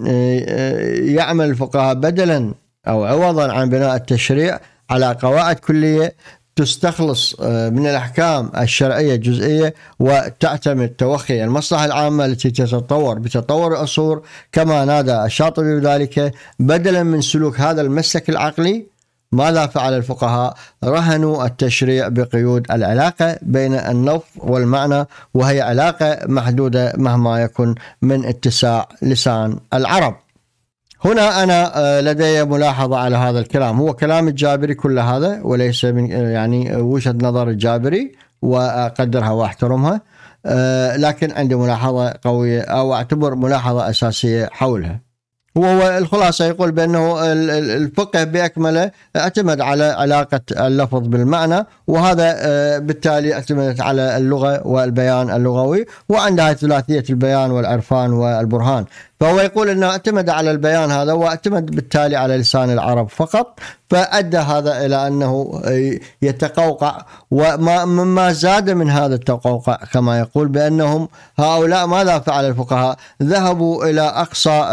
يعمل الفقهاء بدلا أو عوضا عن بناء التشريع على قواعد كلية تستخلص آه، من الأحكام الشرعية الجزئية وتعتمد توخي المصلحة العامة التي تتطور بتطور العصور كما نادى الشاطبي بذلك بدلا من سلوك هذا المسلك العقلي ماذا فعل الفقهاء؟ رهنوا التشريع بقيود العلاقة بين النص والمعنى وهي علاقة محدودة مهما يكن من اتساع لسان العرب هنا أنا آه، لدي ملاحظة على هذا الكلام هو كلام الجابري كل هذا وليس من آه، يعني آه، وجهة نظر الجابري وأقدرها وأحترمها لكن عندي ملاحظة قوية أو أعتبر ملاحظة أساسية حولها وهو الخلاصة يقول بأنه الفقه بأكمله اعتمد على علاقة اللفظ بالمعنى وهذا بالتالي اعتمدت على اللغة والبيان اللغوي وعندها ثلاثية البيان والعرفان والبرهان فهو يقول انه اعتمد على البيان هذا واعتمد بالتالي على لسان العرب فقط فادى هذا الى انه يتقوقع وما مما زاد من هذا التقوقع كما يقول بانهم هؤلاء ماذا فعل الفقهاء؟ ذهبوا الى اقصى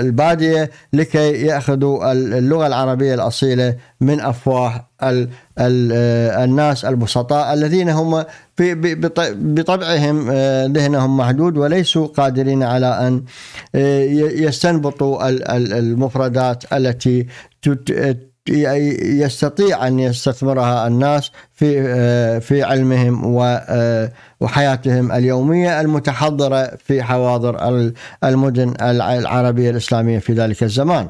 الباديه لكي ياخذوا اللغه العربيه الاصيله من افواه الـ الـ آه، الناس البسطاء الذين هم بطبعهم آه، ذهنهم محدود وليسوا قادرين على ان آه، يستنبطوا المفردات التي يستطيع ان يستثمرها الناس في في علمهم وحياتهم اليوميه المتحضره في حواضر المدن العربيه الاسلاميه في ذلك الزمان.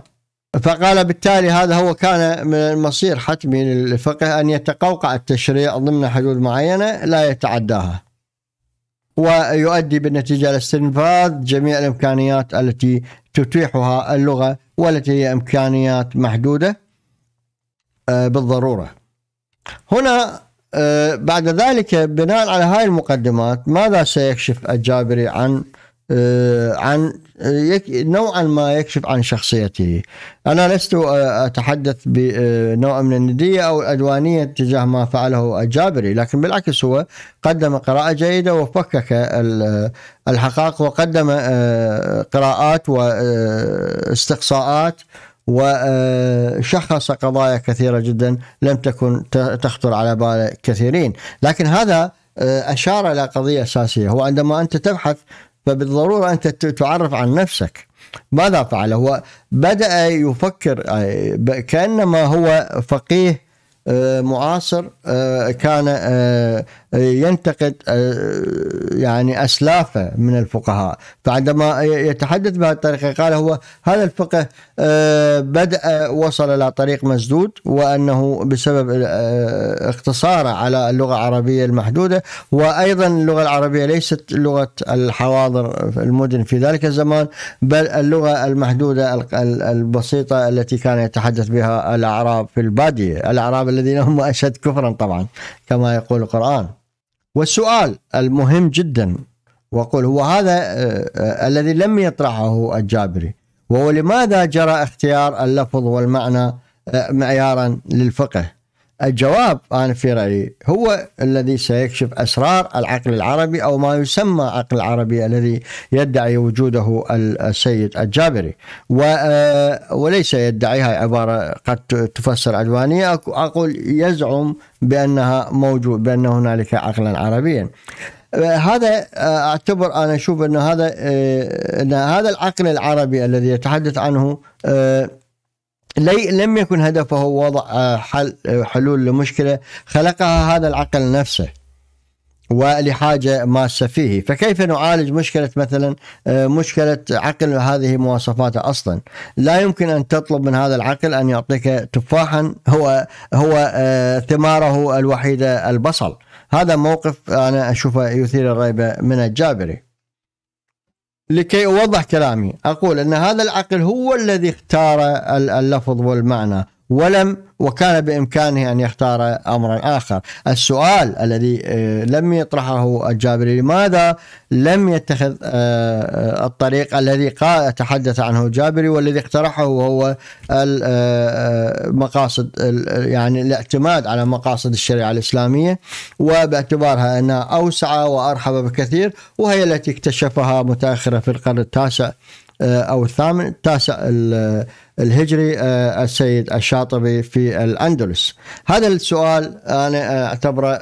فقال بالتالي هذا هو كان من المصير حتمي للفقه أن يتقوقع التشريع ضمن حدود معينة لا يتعداها ويؤدي بالنتيجة لاستنفاذ جميع الإمكانيات التي تتيحها اللغة والتي هي إمكانيات محدودة آه، بالضرورة هنا آه، بعد ذلك بناء على هذه المقدمات ماذا سيكشف الجابري عن آه، عن آه، نوعا ما يكشف عن شخصيته أنا لست آه، أتحدث بنوع من الندية أو الأدوانية تجاه ما فعله الجابري لكن بالعكس هو قدم قراءة جيدة وفكك الحقائق وقدم قراءات واستقصاءات وشخص قضايا كثيرة جدا لم تكن تخطر على بال كثيرين لكن هذا أشار إلى قضية أساسية هو عندما أنت تبحث فبالضرورة أنت تعرف عن نفسك ماذا فعل هو بدأ يفكر آه، كأنما هو فقيه آه، معاصر آه، كان ينتقد آه، يعني اسلافه من الفقهاء، فعندما يتحدث بهذه الطريقه قال هو هذا الفقه آه، بدا وصل الى طريق مسدود وانه بسبب اقتصاره آه، على اللغه العربيه المحدوده وايضا اللغه العربيه ليست لغه الحواضر المدن في ذلك الزمان بل اللغه المحدوده البسيطه التي كان يتحدث بها الاعراب في الباديه، الاعراب الذين هم اشد كفرا طبعا كما يقول القرآن والسؤال المهم جدا وقل هو هذا آه، آه، الذي لم يطرحه الجابري وهو لماذا جرى اختيار اللفظ والمعنى آه، معيارا للفقه الجواب أنا في رأيي هو الذي سيكشف أسرار العقل العربي أو ما يسمى عقل العربي الذي يدعي وجوده السيد الجابري آه، وليس يدعي هاي عبارة قد تفسر عدوانية أقول يزعم بأنها موجود بأن هنالك عقلا عربيا آه، هذا آه، اعتبر انا اشوف ان هذا ان هذا العقل العربي الذي يتحدث عنه لي لم يكن هدفه وضع آه، حل حلول لمشكلة خلقها هذا العقل نفسه ولحاجة ماسة فيه فكيف نعالج مشكلة مثلا آه، مشكلة عقل هذه مواصفاته أصلا لا يمكن أن تطلب من هذا العقل أن يعطيك تفاحا هو, هو آه، ثماره الوحيدة البصل هذا موقف أنا أشوفه يثير الريبة من الجابري لكي أوضح كلامي أقول أن هذا العقل هو الذي اختار اللفظ والمعنى ولم وكان بامكانه ان يختار امرا اخر. السؤال الذي آه، لم يطرحه الجابري لماذا لم يتخذ آه، آه، الطريق الذي قال تحدث عنه الجابري والذي اقترحه وهو المقاصد يعني الاعتماد على مقاصد الشريعه الاسلاميه وباعتبارها انها اوسع وارحب بكثير وهي التي اكتشفها متاخره في القرن التاسع آه، او الثامن التاسع الهجري آه، السيد الشاطبي في الاندلس. هذا السؤال انا آه، اعتبره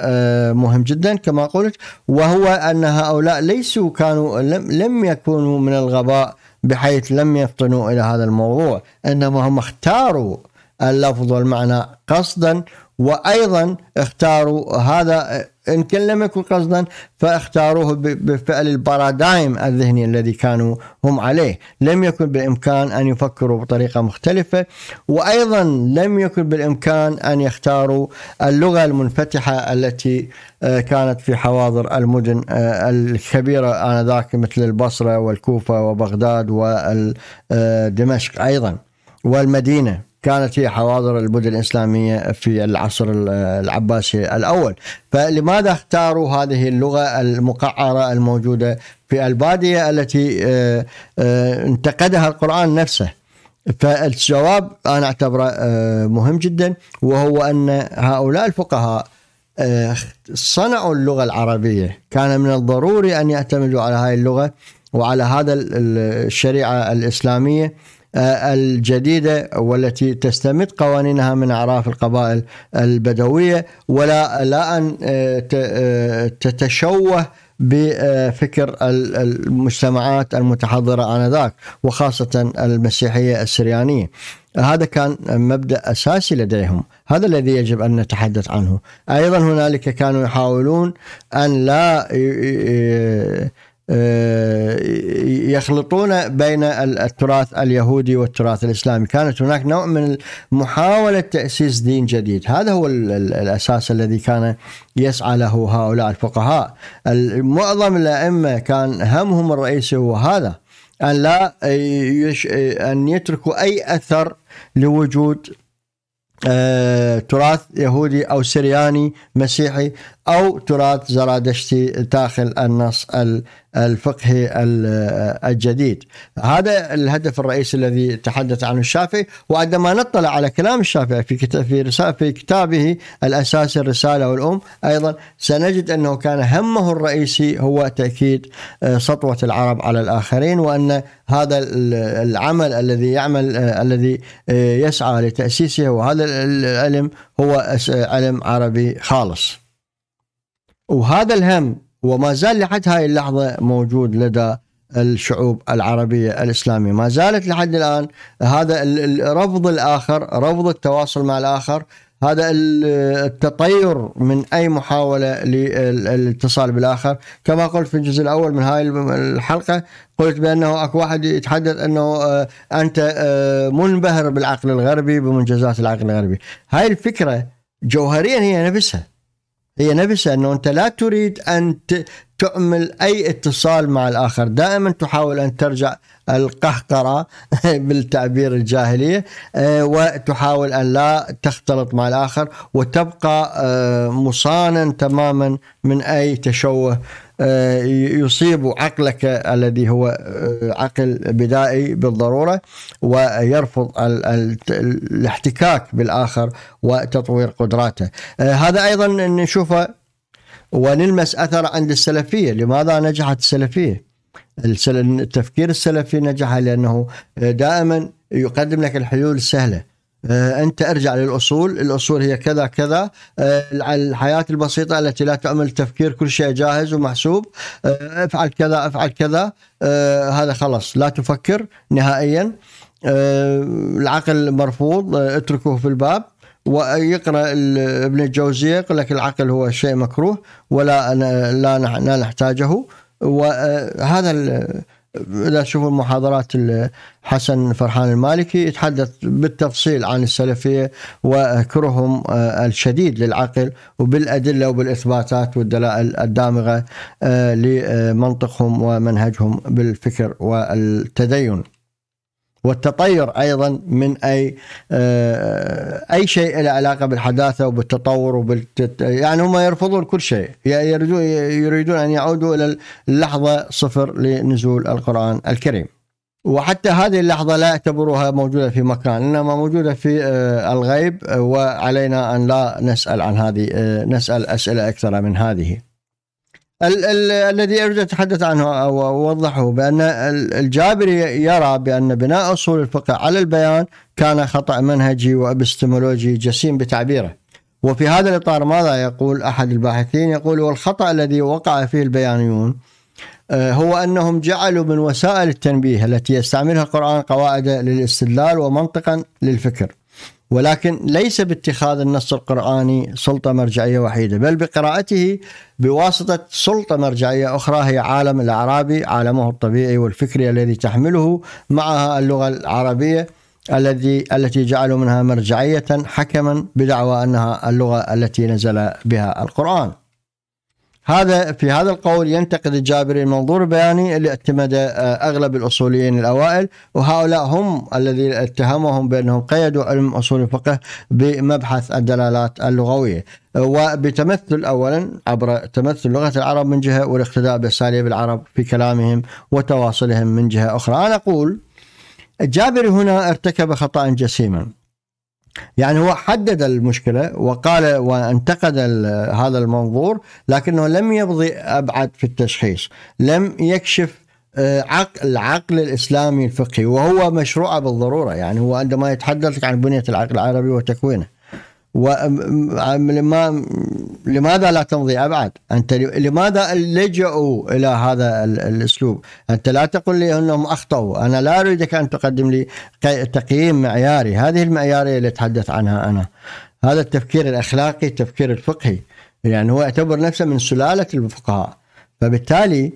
مهم جدا كما قلت وهو ان هؤلاء ليسوا كانوا لم يكونوا من الغباء بحيث لم يفطنوا الى هذا الموضوع، انما هم اختاروا اللفظ والمعنى قصدا وايضا اختاروا هذا ان كان لم يكن قصدا فاختاروه بفعل البارادايم الذهني الذي كانوا هم عليه، لم يكن بالامكان ان يفكروا بطريقه مختلفه، وايضا لم يكن بالامكان ان يختاروا اللغه المنفتحه التي آه، كانت في حواضر المدن آه، الكبيره انذاك مثل البصره والكوفه وبغداد ودمشق آه، ايضا والمدينه. كانت هي حواضر المدن الإسلامية في العصر العباسي الأول فلماذا اختاروا هذه اللغة المقعرة الموجودة في البادية التي آه، آه، انتقدها القرآن نفسه فالجواب أنا أعتبره آه، مهم جدا وهو أن هؤلاء الفقهاء صنعوا اللغة العربية كان من الضروري أن يعتمدوا على هذه اللغة وعلى هذا الشريعة الإسلامية آه، الجديدة والتي تستمد قوانينها من أعراف القبائل البدوية ولا لا أن آه، آه، تتشوه بفكر المجتمعات المتحضرة آنذاك وخاصة المسيحية السريانية هذا كان مبدأ أساسي لديهم هذا الذي يجب أن نتحدث عنه أيضا هنالك كانوا يحاولون أن لا آه، يخلطون بين التراث اليهودي والتراث الاسلامي، كانت هناك نوع من محاوله تاسيس دين جديد، هذا هو الاساس الذي كان يسعى له هؤلاء الفقهاء، معظم الائمه كان همهم الرئيسي هو هذا ان لا يش... ان يتركوا اي اثر لوجود آه، تراث يهودي او سرياني مسيحي أو تراث زرادشتي داخل النص الفقهي الجديد هذا الهدف الرئيسي الذي تحدث عنه الشافعي وعندما نطلع على كلام الشافعي في كتاب في كتابه الأساس الرسالة والأم أيضا سنجد أنه كان همه الرئيسي هو تأكيد آه، سطوة العرب على الآخرين وأن هذا العمل الذي يعمل آه، الذي آه، يسعى لتأسيسه وهذا العلم هو علم عربي خالص وهذا الهم وما زال لحد هاي اللحظة موجود لدى الشعوب العربية الإسلامية ما زالت لحد الآن هذا رفض الآخر رفض التواصل مع الآخر هذا التطير من أي محاولة للاتصال بالآخر كما قلت في الجزء الأول من هاي الحلقة قلت بأنه أكو واحد يتحدث أنه آه، أنت آه، منبهر بالعقل الغربي بمنجزات العقل الغربي هاي الفكرة جوهريا هي نفسها هي نفسها أنه أنت لا تريد أن تعمل أي اتصال مع الآخر دائما تحاول أن ترجع القهقرة بالتعبير الجاهلي آه، وتحاول أن لا تختلط مع الآخر وتبقى آه، مصانا تماما من أي تشوه آه، يصيب عقلك الذي هو عقل بدائي بالضروره ويرفض الاحتكاك بالاخر وتطوير قدراته. هذا ايضا نشوفه ونلمس أثر عند السلفية لماذا نجحت السلفية التفكير السلفي نجح لأنه دائما يقدم لك الحلول السهلة آه، أنت أرجع للأصول الأصول هي كذا كذا آه، الحياة البسيطة التي لا تعمل تفكير كل شيء جاهز ومحسوب آه، افعل كذا افعل كذا هذا خلاص لا تفكر نهائيا العقل مرفوض اتركه في الباب ويقرا ابن الجوزيه يقول لك العقل هو شيء مكروه ولا لا لا نحتاجه وهذا آه، اذا تشوفوا محاضرات حسن فرحان المالكي يتحدث بالتفصيل عن السلفيه وكرههم آه، الشديد للعقل وبالادله وبالاثباتات والدلائل الدامغه آه، لمنطقهم ومنهجهم بالفكر والتدين. والتطير ايضا من اي آه، آه، اي شيء له علاقه بالحداثه وبالتطور وبالتت... يعني هم يرفضون كل شيء يريدون يريدون ان يعودوا الى اللحظه صفر لنزول القران الكريم. وحتى هذه اللحظه لا يعتبروها موجوده في مكان انما موجوده في آه، الغيب وعلينا ان لا نسال عن هذه نسال اسئله اكثر من هذه. ال ال الذي اريد اتحدث عنه او اوضحه بان الجابري يرى بان بناء اصول الفقه على البيان كان خطا منهجي وابستمولوجي جسيم بتعبيره. وفي هذا الاطار ماذا يقول احد الباحثين؟ يقول والخطا الذي وقع فيه البيانيون آه، هو انهم جعلوا من وسائل التنبيه التي يستعملها القران قواعد للاستدلال ومنطقا للفكر. ولكن ليس باتخاذ النص القرآني سلطة مرجعية وحيدة بل بقراءته بواسطة سلطة مرجعية أخرى هي عالم الأعرابي عالمه الطبيعي والفكري الذي تحمله معها اللغة العربية الذي التي جعلوا منها مرجعية حكما بدعوى أنها اللغة التي نزل بها القرآن هذا في هذا القول ينتقد الجابري المنظور البياني اللي اعتمد آه، اغلب الاصوليين الاوائل وهؤلاء هم الذي اتهمهم بانهم قيدوا علم اصول الفقه بمبحث الدلالات اللغويه وبتمثل اولا عبر تمثل لغه العرب من جهه والاقتداء باساليب العرب في كلامهم وتواصلهم من جهه اخرى انا اقول الجابري هنا ارتكب خطا جسيما يعني هو حدد المشكله وقال وانتقد هذا المنظور لكنه لم يبضي ابعد في التشخيص، لم يكشف آه، عقل العقل الاسلامي الفقهي وهو مشروع بالضروره يعني هو عندما يتحدث عن بنيه العقل العربي وتكوينه لماذا لا تمضي ابعد؟ انت لماذا لجأوا الى هذا الاسلوب؟ انت لا تقل لي انهم اخطاوا، انا لا اريدك ان تقدم لي تقييم معياري، هذه المعياريه اللي اتحدث عنها انا. هذا التفكير الاخلاقي، التفكير الفقهي، يعني هو يعتبر نفسه من سلاله الفقهاء، فبالتالي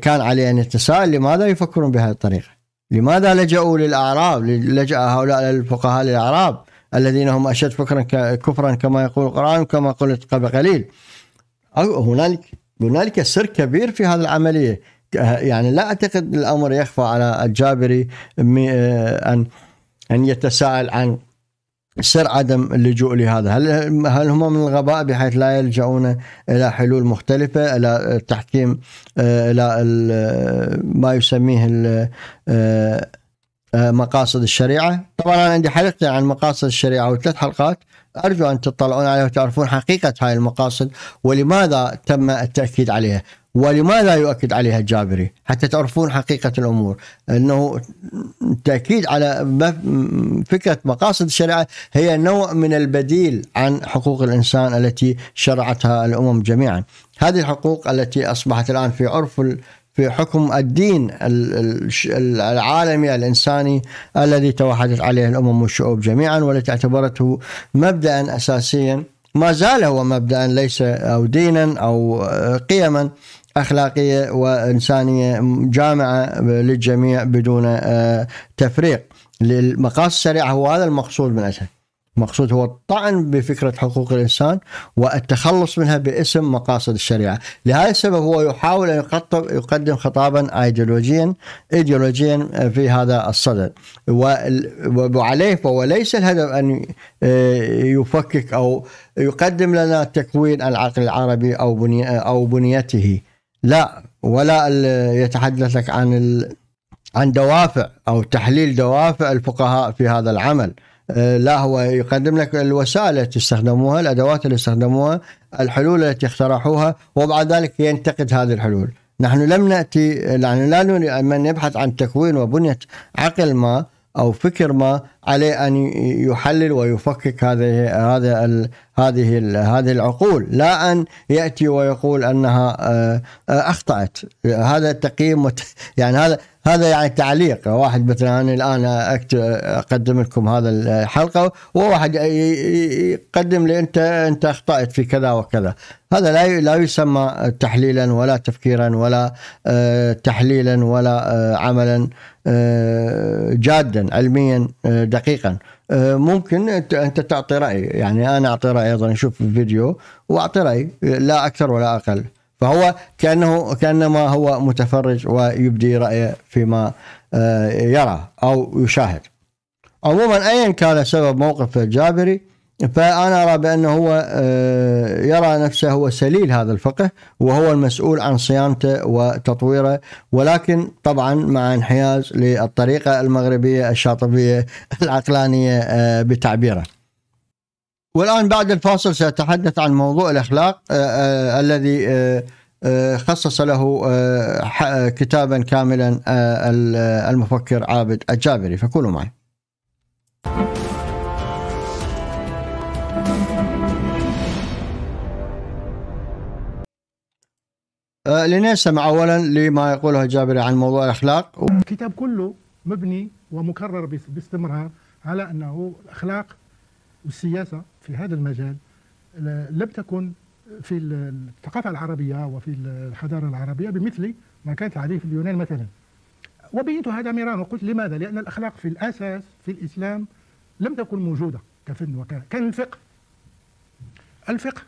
كان عليه ان يتساءل لماذا يفكرون بهذه الطريقه؟ لماذا لجأوا للاعراب؟ لجأ هؤلاء الفقهاء للاعراب؟ الذين هم أشد فكرا كفرا كما يقول القرآن كما قلت قبل قليل هنالك هنالك سر كبير في هذه العملية يعني لا أعتقد الأمر يخفى على الجابري أن أن يتساءل عن سر عدم اللجوء لهذا هل هل هم من الغباء بحيث لا يلجؤون الى حلول مختلفه الى التحكيم الى ما يسميه آه، مقاصد الشريعه طبعا انا عندي حلقتين عن مقاصد الشريعه وثلاث حلقات ارجو ان تطلعون عليها وتعرفون حقيقه هاي المقاصد ولماذا تم التاكيد عليها ولماذا يؤكد عليها الجابري حتى تعرفون حقيقه الامور انه التاكيد على فكره مقاصد الشريعه هي نوع من البديل عن حقوق الانسان التي شرعتها الامم جميعا هذه الحقوق التي اصبحت الان في عرف في حكم الدين العالمي الانساني الذي توحدت عليه الامم والشعوب جميعا والتي اعتبرته مبدا اساسيا ما زال هو مبدا ليس او دينا او قيما اخلاقيه وانسانيه جامعه للجميع بدون آه، تفريق للمقاس السريع هو هذا المقصود من أساس مقصود هو الطعن بفكرة حقوق الإنسان والتخلص منها باسم مقاصد الشريعة لهذا السبب هو يحاول أن يقدم خطابا أيديولوجيا إيديولوجيا في هذا الصدد وعليه فهو ليس الهدف أن آه، يفكك أو يقدم لنا تكوين العقل العربي أو بني أو بنيته لا ولا يتحدث لك عن عن دوافع أو تحليل دوافع الفقهاء في هذا العمل آه، لا هو يقدم لك الوسائل التي استخدموها الادوات اللي استخدموها الحلول التي اقترحوها وبعد ذلك ينتقد هذه الحلول نحن لم ناتي نحن لا نريد من يبحث عن تكوين وبنيه عقل ما او فكر ما عليه ان يحلل ويفكك هذه هذا هذه هذه العقول لا ان ياتي ويقول انها آه، آه، اخطات هذا التقييم يعني هذا هذا يعني تعليق واحد مثلا انا الان اقدم لكم هذا الحلقه وواحد يقدم لي انت انت اخطات في كذا وكذا هذا لا لا يسمى تحليلا ولا تفكيرا ولا آه، تحليلا ولا آه، عملا آه، جادا علميا دقيقا ممكن انت تعطي راي يعني انا اعطي راي ايضا اشوف فيديو واعطي راي لا اكثر ولا اقل فهو كانه كانما هو متفرج ويبدي رايه فيما آه، يرى او يشاهد. عموما ايا كان سبب موقف الجابري فانا ارى بانه هو آه، يرى نفسه هو سليل هذا الفقه وهو المسؤول عن صيانته وتطويره ولكن طبعا مع انحياز للطريقه المغربيه الشاطبيه العقلانيه آه، بتعبيره. والآن بعد الفاصل سأتحدث عن موضوع الأخلاق آه، آه، الذي آه، خصص له كتابا كاملا المفكر عابد الجابري فكونوا معي لنستمع اولا لما يقوله الجابري عن موضوع الاخلاق الكتاب كله مبني ومكرر باستمرار على انه الاخلاق والسياسه في هذا المجال لم تكن في الثقافة العربية وفي الحضارة العربية بمثل ما كانت عليه في اليونان مثلا وبينت هذا مرارا وقلت لماذا؟ لأن الأخلاق في الأساس في الإسلام لم تكن موجودة كفن وكان كان الفقه الفقه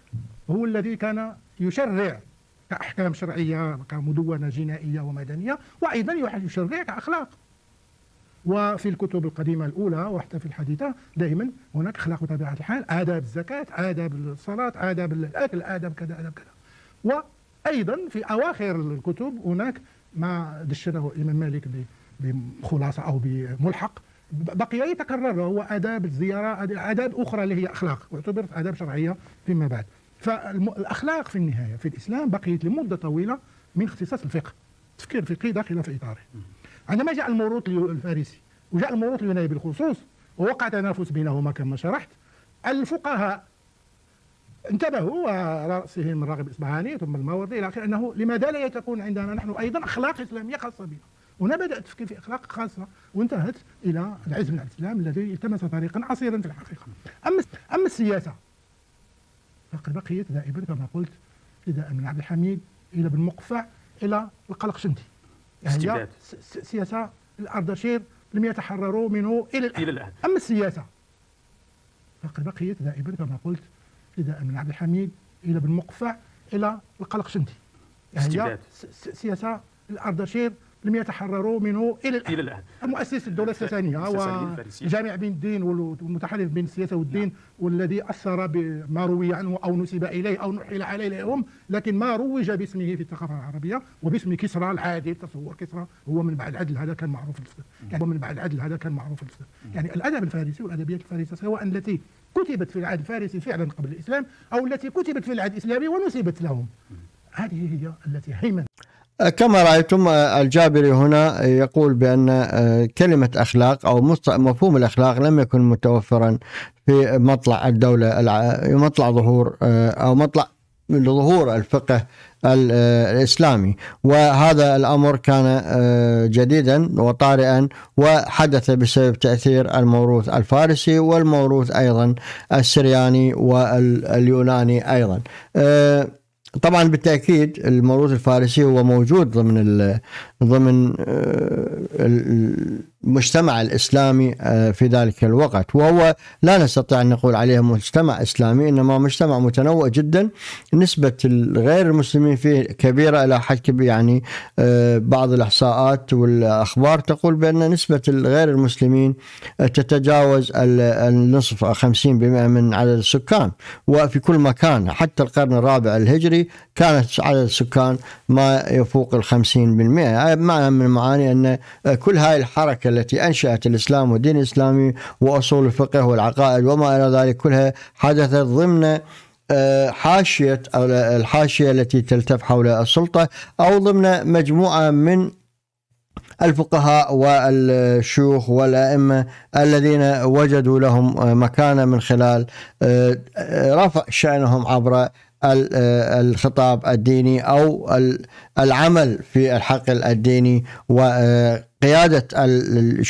هو الذي كان يشرع كأحكام شرعية كمدونة جنائية ومدنية وأيضا يشرع كأخلاق وفي الكتب القديمة الأولى وحتى في الحديثة دائما هناك أخلاق بطبيعة الحال آداب الزكاة آداب الصلاة آداب الأكل آداب كذا آداب كذا وأيضا في أواخر الكتب هناك ما دشره الإمام مالك بخلاصة أو بملحق بقي يتكرر هو آداب الزيارة آداب أخرى اللي هي أخلاق واعتبرت آداب شرعية فيما بعد فالأخلاق في النهاية في الإسلام بقيت لمدة طويلة من اختصاص الفقه تفكير فقهي داخل في إطاره عندما جاء الموروث الفارسي وجاء الموروث اليوناني بالخصوص ووقع تنافس بينهما كما شرحت الفقهاء انتبهوا وراسهم الراغب الاصبهاني ثم الماوردي الى اخره انه لماذا لا تكون عندنا نحن ايضا اخلاق اسلاميه خاصه بنا هنا بدأت التفكير في اخلاق خاصه وانتهت الى العز بن عبد السلام الذي التمس طريقا عسيرا في الحقيقه اما اما السياسه فقد بقيت دائما كما قلت ابتداء من عبد الحميد الى بن مقفع الى القلق شنتي هي يعني سياسه الاردشير لم يتحرروا منه الى الان, إلى الآن. اما السياسه فقد بقيت دائما كما قلت ابتداء من عبد الحميد الى بن مقفع الى القلق شنتي هي يعني سياسه الاردشير لم يتحرروا منه الى الان الى الان مؤسس الدوله الساسانيه وجامع بين الدين والمتحالف بين السياسه والدين نعم. والذي اثر بما روي عنه او نسب اليه او نحيل عليه اليوم لكن ما روج باسمه في الثقافه العربيه وباسم كسرى العادل تصور كسرى هو من بعد عدل هذا كان معروف يعني من بعد عدل هذا كان معروف يعني الادب الفارسي والادبيات الفارسيه سواء التي كتبت في العهد الفارسي فعلا قبل الاسلام او التي كتبت في العهد الاسلامي ونسبت لهم هذه هي التي هيمنت آه، كما رأيتم آه، الجابري هنا يقول بأن آه، كلمة أخلاق أو مفهوم الأخلاق لم يكن متوفرا في مطلع الدولة مطلع ظهور أو مطلع ظهور الفقه الاسلامي وهذا الامر كان جديدا وطارئا وحدث بسبب تاثير الموروث الفارسي والموروث ايضا السرياني واليوناني ايضا طبعا بالتاكيد الموروث الفارسي هو موجود ضمن ضمن آه، المجتمع الاسلامي آه، في ذلك الوقت وهو لا نستطيع ان نقول عليه مجتمع اسلامي انما مجتمع متنوع جدا نسبه الغير المسلمين فيه كبيره الى حد كبير يعني آه، بعض الاحصاءات والاخبار تقول بان نسبه الغير المسلمين تتجاوز النصف 50% من عدد السكان وفي كل مكان حتى القرن الرابع الهجري كانت عدد السكان ما يفوق ال 50% معنى من المعاني أن آه، كل هاي الحركة التي أنشأت الإسلام والدين الإسلامي وأصول الفقه والعقائد وما إلى ذلك كلها حدثت ضمن آه، حاشية أو الحاشية التي تلتف حول السلطة أو ضمن مجموعة من الفقهاء والشيوخ والأئمة الذين وجدوا لهم آه، مكانة من خلال رفع شأنهم عبر الخطاب الديني او العمل في الحقل الديني وقياده آه،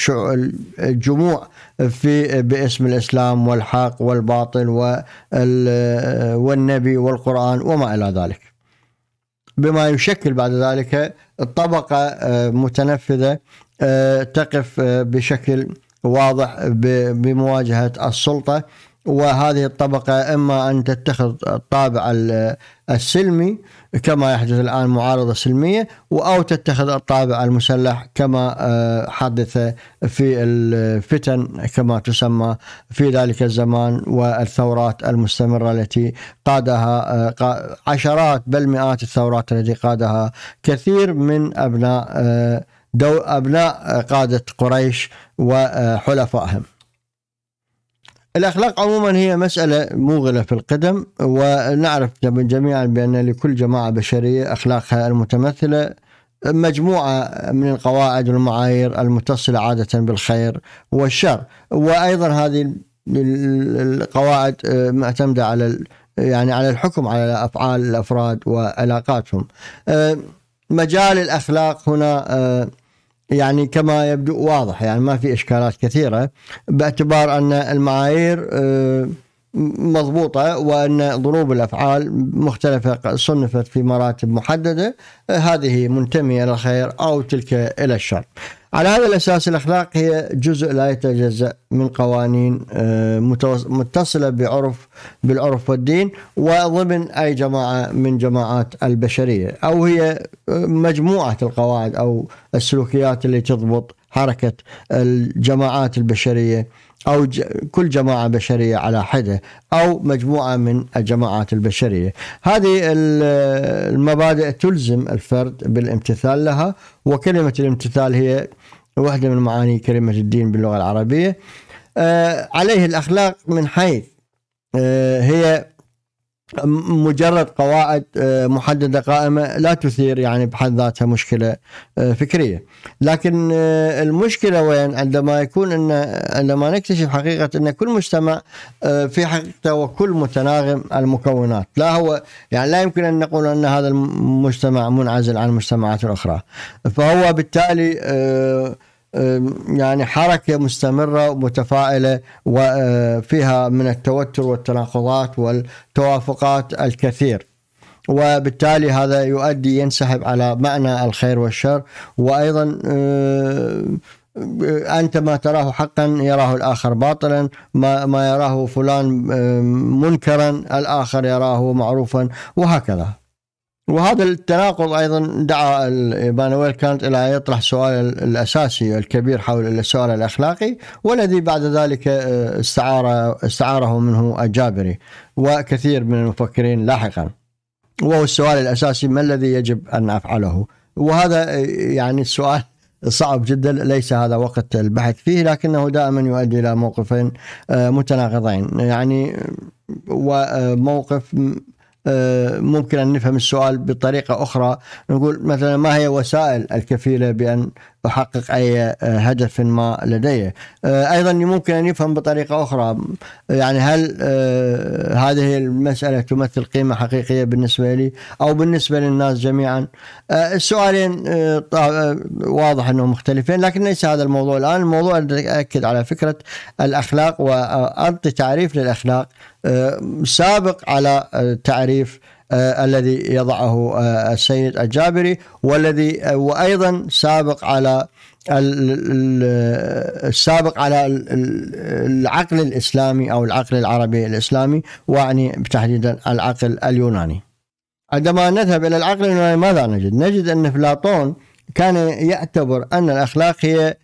الجموع في باسم الاسلام والحق والباطل والنبي والقران وما الى ذلك. بما يشكل بعد ذلك طبقه آه، متنفذه آه، تقف بشكل واضح بمواجهه السلطه وهذه الطبقة إما أن تتخذ الطابع السلمي كما يحدث الآن معارضة سلمية أو تتخذ الطابع المسلح كما آه، حدث في الفتن كما تسمى في ذلك الزمان والثورات المستمرة التي قادها آه، عشرات بل مئات الثورات التي قادها كثير من أبناء آه، دو أبناء قادة قريش وحلفائهم الأخلاق عموما هي مسألة موغلة في القدم ونعرف جميعا بأن لكل جماعة بشرية أخلاقها المتمثلة مجموعة من القواعد والمعايير المتصلة عادة بالخير والشر وأيضا هذه القواعد آه، معتمدة على يعني على الحكم على أفعال الأفراد وعلاقاتهم آه، مجال الأخلاق هنا آه، يعني كما يبدو واضح يعني ما في إشكالات كثيرة باعتبار أن المعايير آه، مضبوطة وأن ضروب الأفعال مختلفة صنفت في مراتب محددة آه، هذه منتمية إلى الخير أو تلك إلى الشر على هذا الأساس الأخلاق هي جزء لا يتجزأ من قوانين آه، متصلة بعرف بالعرف والدين وضمن أي جماعة من جماعات البشرية أو هي آه، مجموعة القواعد أو السلوكيات اللي تضبط حركة الجماعات البشرية أو كل جماعة بشرية على حدة أو مجموعة من الجماعات البشرية هذه المبادئ تلزم الفرد بالامتثال لها وكلمة الامتثال هي واحدة من معاني كلمة الدين باللغة العربية آه، عليه الأخلاق من حيث آه، هي مجرد قواعد آه، محدده قائمه لا تثير يعني بحد ذاتها مشكله آه، فكريه، لكن آه، المشكله وين؟ عندما يكون ان عندما نكتشف حقيقه ان كل مجتمع في حقيقته وكل متناغم المكونات، لا هو يعني لا يمكن ان نقول ان هذا المجتمع منعزل عن المجتمعات الاخرى، فهو بالتالي يعني حركة مستمرة ومتفائلة وفيها أه، من التوتر والتناقضات والتوافقات الكثير وبالتالي هذا يؤدي ينسحب على معنى الخير والشر وأيضا أه، أه، أنت ما تراه حقا يراه الآخر باطلا ما, ما يراه فلان منكرا الآخر يراه معروفا وهكذا وهذا التناقض ايضا دعا ايمانويل كانت الى يطرح سؤال الاساسي الكبير حول السؤال الاخلاقي والذي بعد ذلك آه، استعار استعاره منه الجابري وكثير من المفكرين لاحقا وهو السؤال الاساسي ما الذي يجب ان افعله وهذا آه، يعني السؤال صعب جدا ليس هذا وقت البحث فيه لكنه دائما يؤدي الى موقفين آه، متناقضين يعني وموقف آه، ممكن أن نفهم السؤال بطريقة أخرى نقول مثلا ما هي وسائل الكفيلة بأن يحقق أي آه، هدف ما لديه آه، أيضا يمكن أن يفهم بطريقة أخرى يعني هل آه، هذه المسألة تمثل قيمة حقيقية بالنسبة لي أو بالنسبة للناس جميعا السؤالين واضح أنهم مختلفين لكن ليس هذا الموضوع الآن الموضوع أكد على فكرة الأخلاق وأعطي تعريف للأخلاق سابق على تعريف آه، الذي يضعه آه، السيد الجابري والذي آه، وايضا سابق على السابق على العقل الاسلامي او العقل العربي الاسلامي واعني تحديدا العقل اليوناني. عندما نذهب الى العقل اليوناني ماذا نجد؟ نجد ان افلاطون كان يعتبر ان الاخلاق هي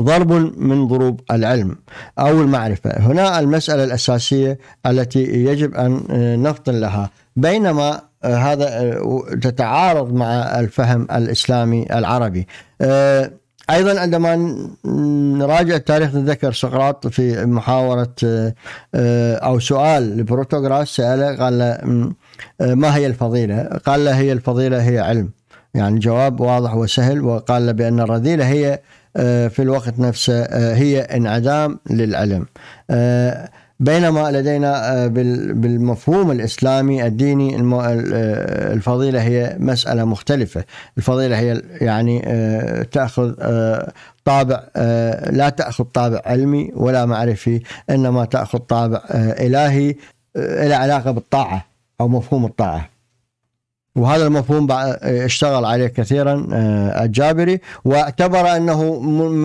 ضرب من ضروب العلم او المعرفه، هنا المساله الاساسيه التي يجب ان آه، نفطن لها، بينما آه، هذا آه، تتعارض مع الفهم الاسلامي العربي. ايضا عندما نراجع التاريخ نتذكر سقراط في محاوره او سؤال لبروتوغراس ساله قال له ما هي الفضيله؟ قال له هي الفضيله هي علم. يعني جواب واضح وسهل وقال له بان الرذيله هي آه، في الوقت نفسه آه، هي انعدام للعلم آه، بينما لدينا بالمفهوم الاسلامي الديني الفضيله هي مساله مختلفه، الفضيله هي يعني تاخذ طابع لا تاخذ طابع علمي ولا معرفي، انما تاخذ طابع الهي له علاقه بالطاعه او مفهوم الطاعه. وهذا المفهوم آه، اشتغل عليه كثيرا آه، الجابري واعتبر انه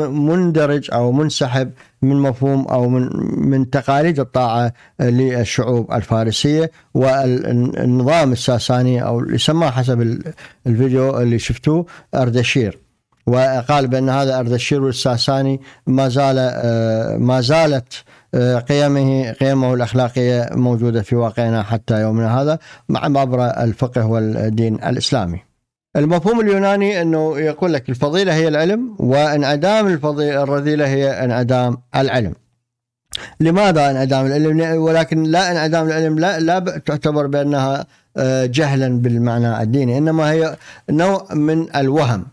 مندرج او منسحب من مفهوم او من من تقاليد الطاعه آه، للشعوب الفارسيه والنظام الساساني او اللي سماه حسب الفيديو اللي شفتوه اردشير وقال بان هذا اردشير والساساني ما زال ما زالت آه، قيمه قيمه الاخلاقيه موجوده في واقعنا حتى يومنا هذا مع عبر الفقه والدين الاسلامي. المفهوم اليوناني انه يقول لك الفضيله هي العلم وانعدام الفضيله الرذيله هي انعدام العلم. لماذا انعدام العلم؟ ولكن لا انعدام العلم لا لا تعتبر بانها آه، جهلا بالمعنى الديني انما هي نوع من الوهم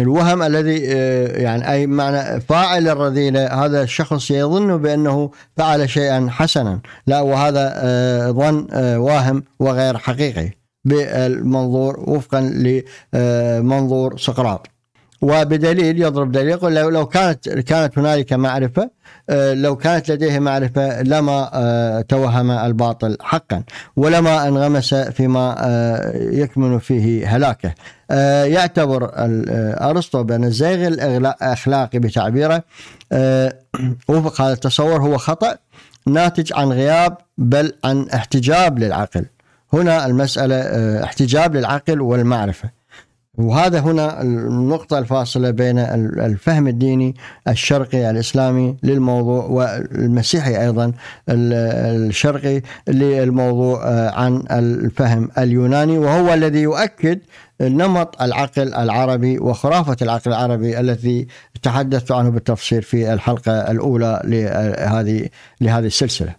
الوهم الذي آه، يعني أي معنى فاعل الرذيلة هذا الشخص يظن بأنه فعل شيئا حسنا لا وهذا آه، ظن آه، واهم وغير حقيقي بالمنظور وفقا لمنظور سقراط وبدليل يضرب دليل يقول لو, لو كانت كانت هنالك معرفه آه، لو كانت لديه معرفه لما آه، توهم الباطل حقا ولما انغمس فيما آه، يكمن فيه هلاكه يعتبر ارسطو بان الزيغ الاخلاقي بتعبيره وفق هذا التصور هو خطا ناتج عن غياب بل عن احتجاب للعقل هنا المساله احتجاب للعقل والمعرفه وهذا هنا النقطة الفاصلة بين الفهم الديني الشرقي الإسلامي للموضوع والمسيحي أيضا الشرقي للموضوع آه، عن الفهم اليوناني وهو الذي يؤكد نمط العقل العربي وخرافة العقل العربي التي تحدثت عنه بالتفصيل في الحلقة الأولى لهذه لهذه السلسلة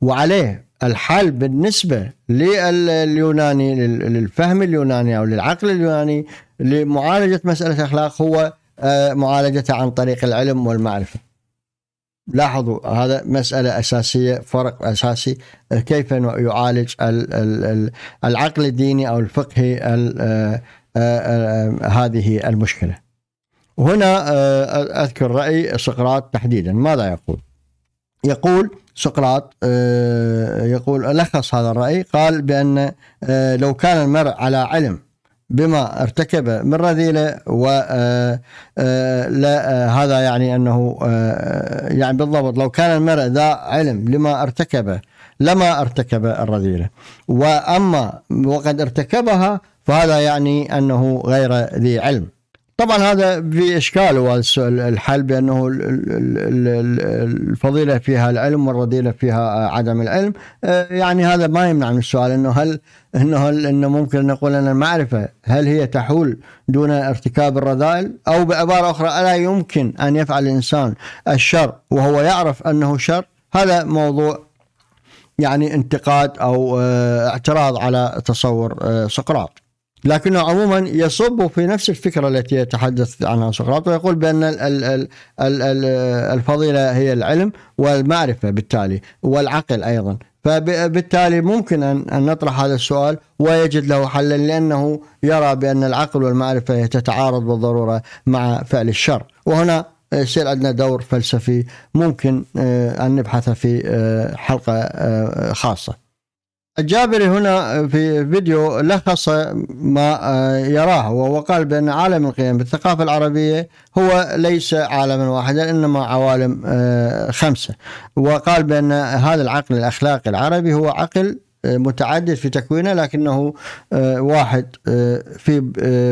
وعليه الحل بالنسبة لليوناني للفهم اليوناني أو للعقل اليوناني لمعالجة مسألة الأخلاق هو آه، معالجتها عن طريق العلم والمعرفة لاحظوا هذا مسألة أساسية فرق أساسي آه، كيف يعالج العقل الديني أو الفقهي آه، هذه المشكلة هنا أذكر رأي سقراط تحديدا ماذا يقول يقول سقراط آه، يقول لخص هذا الرأي قال بأن آه، لو كان المرء على علم بما ارتكب من رذيله و آه، لا هذا يعني انه يعني بالضبط لو كان المرء ذا علم لما ارتكبه لما ارتكب الرذيله واما وقد ارتكبها فهذا يعني انه غير ذي علم طبعا هذا في اشكال الحل بأنه الفضيلة فيها العلم والرذيلة فيها عدم العلم آه، يعني هذا ما يمنع من السؤال أنه هل أنه هل أنه ممكن نقول أن المعرفة هل هي تحول دون ارتكاب الرذائل أو بعبارة أخرى ألا يمكن أن يفعل الإنسان الشر وهو يعرف أنه شر هذا موضوع يعني انتقاد أو آه، اعتراض على تصور آه، سقراط لكنه عموما يصب في نفس الفكرة التي يتحدث عنها سقراط ويقول بأن الفضيلة هي العلم والمعرفة بالتالي والعقل أيضا فبالتالي ممكن أن نطرح هذا السؤال ويجد له حلا لأنه يرى بأن العقل والمعرفة تتعارض بالضرورة مع فعل الشر وهنا يصير عندنا دور فلسفي ممكن آه، أن نبحثه في آه، حلقة آه، خاصة الجابري هنا في فيديو لخص ما آه، يراه وقال بأن عالم القيم بالثقافة العربية هو ليس عالما واحدا إنما عوالم آه، خمسة وقال بأن هذا العقل الأخلاقي العربي هو عقل آه، متعدد في تكوينه لكنه واحد في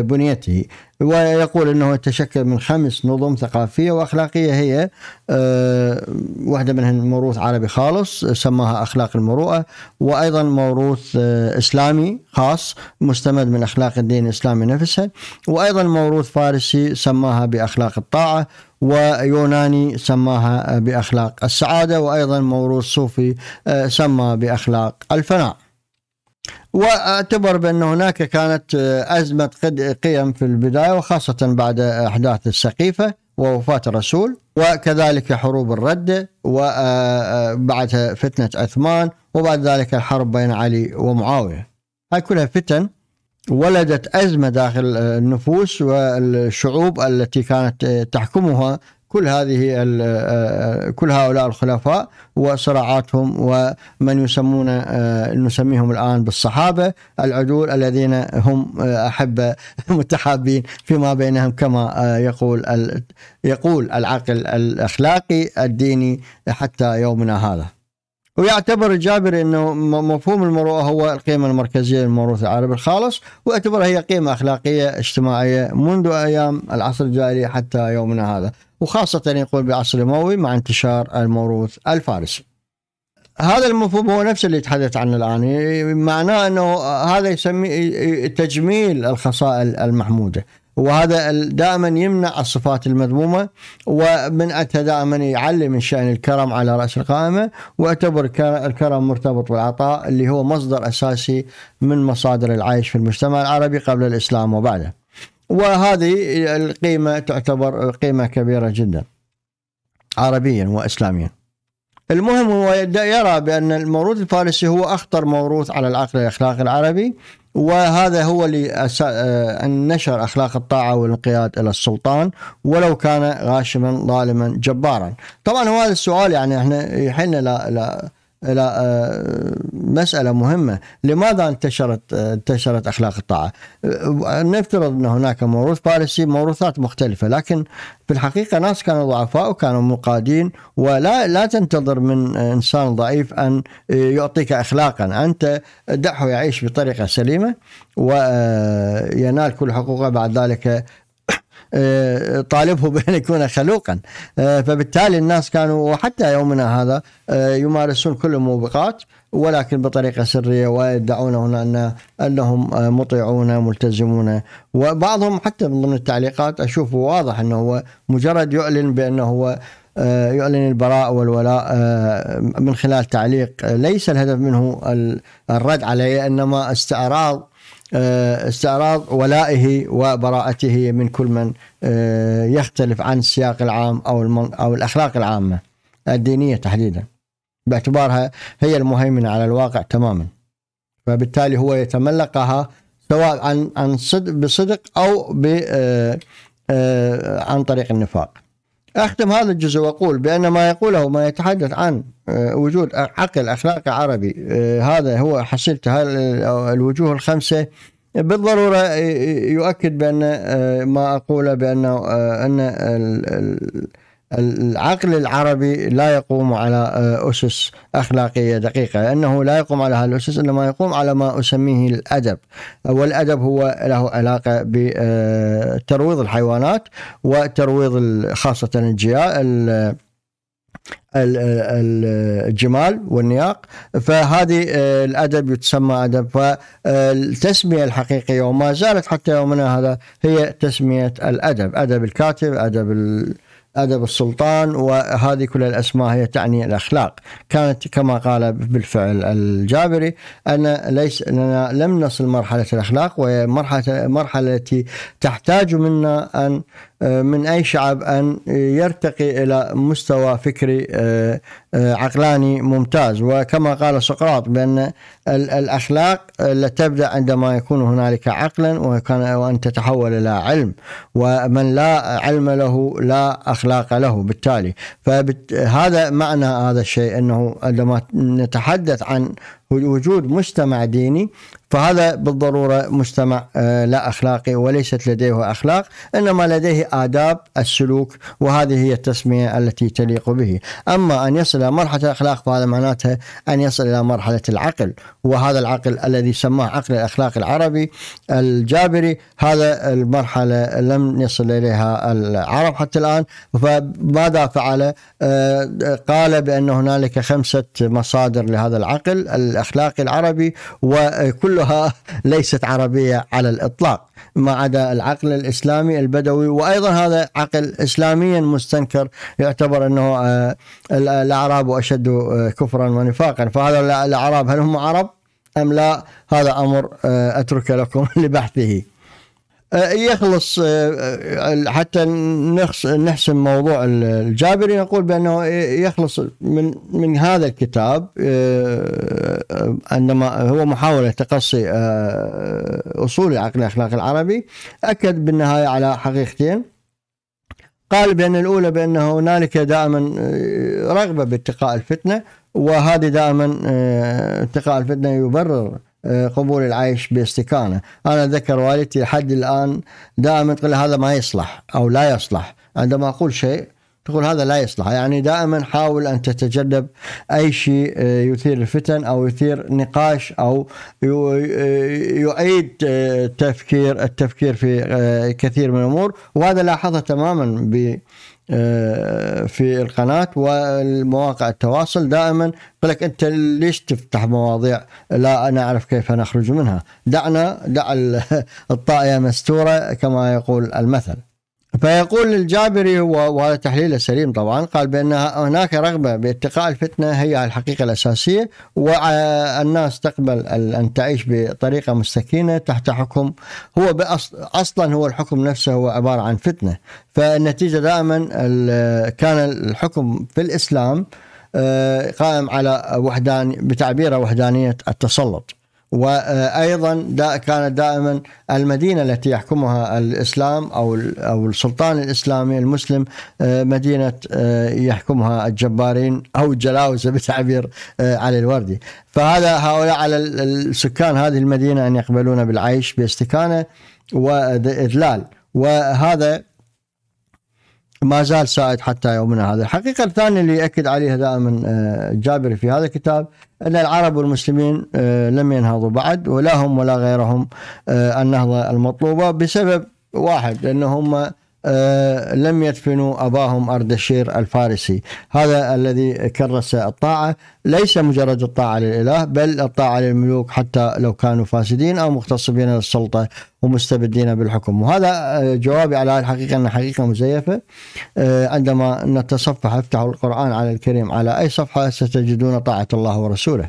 بنيته ويقول أنه تشكل من خمس نظم ثقافية وأخلاقية هي آه، واحدة منها موروث عربي خالص سماها أخلاق المروءة وأيضا موروث آه، إسلامي خاص مستمد من أخلاق الدين الإسلامي نفسه وأيضا موروث فارسي سماها بأخلاق الطاعة ويوناني سماها بأخلاق السعادة وأيضا موروث صوفي آه، سمى بأخلاق الفناء واعتبر بأن هناك كانت آه، أزمة قيم في البداية وخاصة بعد أحداث السقيفة ووفاة الرسول وكذلك حروب الردة آه، وبعد آه، فتنة عثمان وبعد ذلك الحرب بين علي ومعاوية هاي كلها فتن ولدت أزمة داخل النفوس والشعوب التي كانت تحكمها كل هذه آه، آه، كل هؤلاء الخلفاء وصراعاتهم ومن يسمون آه، نسميهم الان بالصحابه العدول الذين هم احبه متحابين فيما بينهم كما يقول يقول العقل الاخلاقي الديني حتى يومنا هذا. ويعتبر الجابري انه مفهوم المروءه هو القيمه المركزيه للموروث العربي الخالص ويعتبرها هي قيمه اخلاقيه اجتماعيه منذ ايام العصر الجاهلي حتى يومنا هذا، وخاصة يقول بعصر الأموي مع انتشار الموروث الفارسي هذا المفهوم هو نفس اللي تحدث عنه الآن معناه أنه هذا يسمي تجميل الخصائل المحمودة وهذا دائما يمنع الصفات المذمومه ومن اتى دائما يعلي من شان الكرم على راس القائمه واعتبر الكرم مرتبط بالعطاء اللي هو مصدر اساسي من مصادر العيش في المجتمع العربي قبل الاسلام وبعده. وهذه القيمة تعتبر قيمة كبيرة جدا عربيا وإسلاميا المهم هو يرى بأن الموروث الفارسي هو أخطر موروث على العقل الأخلاقي العربي وهذا هو اللي نشر أخلاق الطاعة والانقياد إلى السلطان ولو كان غاشما ظالما جبارا طبعا هو هذا السؤال يعني احنا يحن لا, لا الى آه، مساله مهمه، لماذا انتشرت آه، انتشرت اخلاق الطاعه؟ آه، نفترض ان هناك موروث باريسي موروثات مختلفه، لكن في الحقيقه ناس كانوا ضعفاء وكانوا مقادين ولا لا تنتظر من انسان ضعيف ان يعطيك اخلاقا، انت دعه يعيش بطريقه سليمه وينال كل حقوقه بعد ذلك طالبه بأن يكون خلوقا آه، فبالتالي الناس كانوا وحتى يومنا هذا آه، يمارسون كل الموبقات ولكن بطريقة سرية ويدعون هنا أن أنهم آه، مطيعون ملتزمون وبعضهم حتى من ضمن التعليقات أشوفه واضح أنه هو مجرد يعلن بأنه هو يعلن البراء والولاء من خلال تعليق ليس الهدف منه الرد عليه انما استعراض آه، استعراض ولائه وبراءته من كل من آه، يختلف عن السياق العام او او الاخلاق العامه الدينيه تحديدا باعتبارها هي المهيمنه على الواقع تماما فبالتالي هو يتملقها سواء عن عن صدق بصدق او ب آه، عن طريق النفاق أختم هذا الجزء وأقول بأن ما يقوله ما يتحدث عن آه، وجود عقل أخلاقي عربي آه، هذا هو حصلت الوجوه الخمسة بالضرورة يؤكد بأن آه، ما أقوله بأنه أن العقل العربي لا يقوم على آه، أسس أخلاقية دقيقة لأنه لا يقوم على هذه الأسس إنما يقوم على ما أسميه الأدب والأدب هو له علاقة بترويض آه، الحيوانات وترويض خاصة الجيال الجمال والنياق فهذه آه، الادب يتسمى ادب فالتسميه الحقيقيه وما زالت حتى يومنا هذا هي تسميه الادب ادب الكاتب ادب أدب السلطان وهذه كل الأسماء هي تعني الأخلاق كانت كما قال بالفعل الجابري أن ليس أننا لم نصل مرحلة الأخلاق وهي مرحلة, مرحلة التي تحتاج منا أن من أي شعب أن يرتقي إلى مستوى فكري آه، آه، عقلاني ممتاز وكما قال سقراط بأن الأخلاق لا تبدأ عندما يكون هنالك عقلا وأن تتحول إلى علم ومن لا علم له لا أخلاق له بالتالي فهذا معنى هذا الشيء أنه عندما نتحدث عن وجود مجتمع ديني فهذا بالضرورة مجتمع آه، لا أخلاقي وليست لديه أخلاق إنما لديه آداب السلوك وهذه هي التسمية التي تليق به أما أن يصل إلى مرحلة الأخلاق فهذا معناته أن يصل إلى مرحلة العقل وهذا العقل الذي سماه عقل الأخلاق العربي الجابري هذا المرحلة لم يصل إليها العرب حتى الآن فماذا فعل آه، قال بأن هنالك خمسة مصادر لهذا العقل الأخلاقي العربي وكلها ليست عربية على الإطلاق ما عدا العقل الإسلامي البدوي وأيضا هذا عقل إسلاميا مستنكر يعتبر أنه آه، الأعراب أشد آه، كفرا ونفاقا فهذا الأعراب هل هم عرب أم لا هذا أمر آه، أترك لكم لبحثه آه، يخلص آه، آه، حتى نحسم موضوع الجابري نقول بانه يخلص من من هذا الكتاب عندما هو محاوله تقصي اصول عقل الاخلاق العربي اكد بالنهايه على حقيقتين قال بان الاولى بان هنالك دائما رغبه باتقاء الفتنه وهذه دائما اتقاء الفتنه يبرر آه، قبول العيش باستكانة أنا ذكر والدتي لحد الآن دائما تقول هذا ما يصلح أو لا يصلح عندما أقول شيء تقول هذا لا يصلح يعني دائما حاول أن تتجنب أي شيء آه، يثير الفتن أو يثير نقاش أو آه، يعيد تفكير التفكير في كثير من الأمور وهذا لاحظه تماما ب آه، في القناة والمواقع التواصل دائما يقول لك أنت ليش تفتح مواضيع لا أنا أعرف كيف نخرج منها دعنا دع الطائية مستورة كما يقول المثل فيقول الجابري وهذا تحليله سليم طبعا قال بأن هناك رغبة باتقاء الفتنة هي الحقيقة الأساسية والناس تقبل أن تعيش بطريقة مستكينة تحت حكم هو أصلا هو الحكم نفسه هو عبارة عن فتنة فالنتيجة دائما كان الحكم في الإسلام آه، قائم على وحدان بتعبيره وحدانية التسلط وايضا دا كانت دائما المدينه التي يحكمها الاسلام او او السلطان الاسلامي المسلم آه، مدينه آه، يحكمها الجبارين او الجلاوسه بتعبير آه، علي الوردي فهذا هؤلاء على السكان هذه المدينه ان يقبلون بالعيش باستكانه واذلال وهذا ما زال سائد حتى يومنا هذا الحقيقة الثانية اللي يأكد عليها دائما الجابري آه، في هذا الكتاب أن العرب والمسلمين آه، لم ينهضوا بعد ولا هم ولا غيرهم آه، النهضة المطلوبة بسبب واحد لأن هم آه، لم يدفنوا أباهم أردشير الفارسي هذا الذي كرس الطاعة ليس مجرد الطاعة للإله بل الطاعة للملوك حتى لو كانوا فاسدين أو مغتصبين للسلطة ومستبدين بالحكم وهذا آه، جوابي على الحقيقة أن حقيقة مزيفة آه، عندما نتصفح افتح القرآن على الكريم على أي صفحة ستجدون طاعة الله ورسوله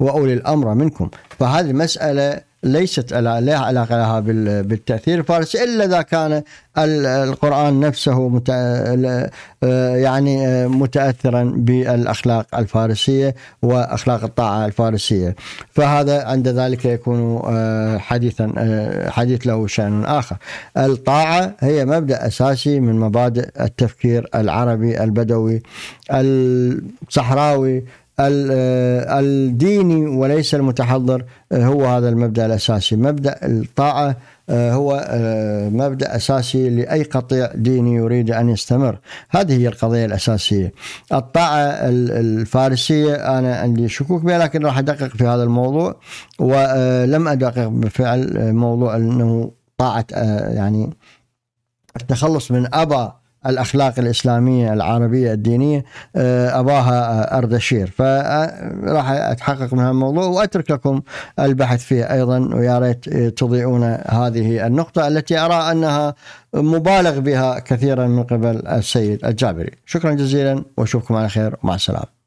وأولي الأمر منكم فهذه المسألة ليست لها علاقة لها بالتأثير الفارسي إلا إذا كان القرآن نفسه مت... آه، يعني آه، متأثرا بالأخلاق الفارسية وأخلاق الطاعة الفارسية فهذا عند ذلك يكون آه، حديثا حديث له شأن آخر الطاعة هي مبدأ أساسي من مبادئ التفكير العربي البدوي الصحراوي آه، الديني وليس المتحضر آه، هو هذا المبدا الاساسي، مبدا الطاعه آه، هو مبدا اساسي لاي قطيع ديني يريد ان يستمر، هذه هي القضيه الاساسيه. الطاعه الفارسيه انا عندي شكوك بها لكن راح ادقق في هذا الموضوع ولم ادقق بفعل موضوع انه طاعه يعني التخلص من ابا الاخلاق الاسلاميه العربيه الدينيه آه، اباها آه، اردشير فراح آه، اتحقق من الموضوع واترك لكم البحث فيه ايضا ويا ريت تضيئون هذه النقطه التي ارى انها مبالغ بها كثيرا من قبل السيد الجابري شكرا جزيلا واشوفكم على خير ومع السلامه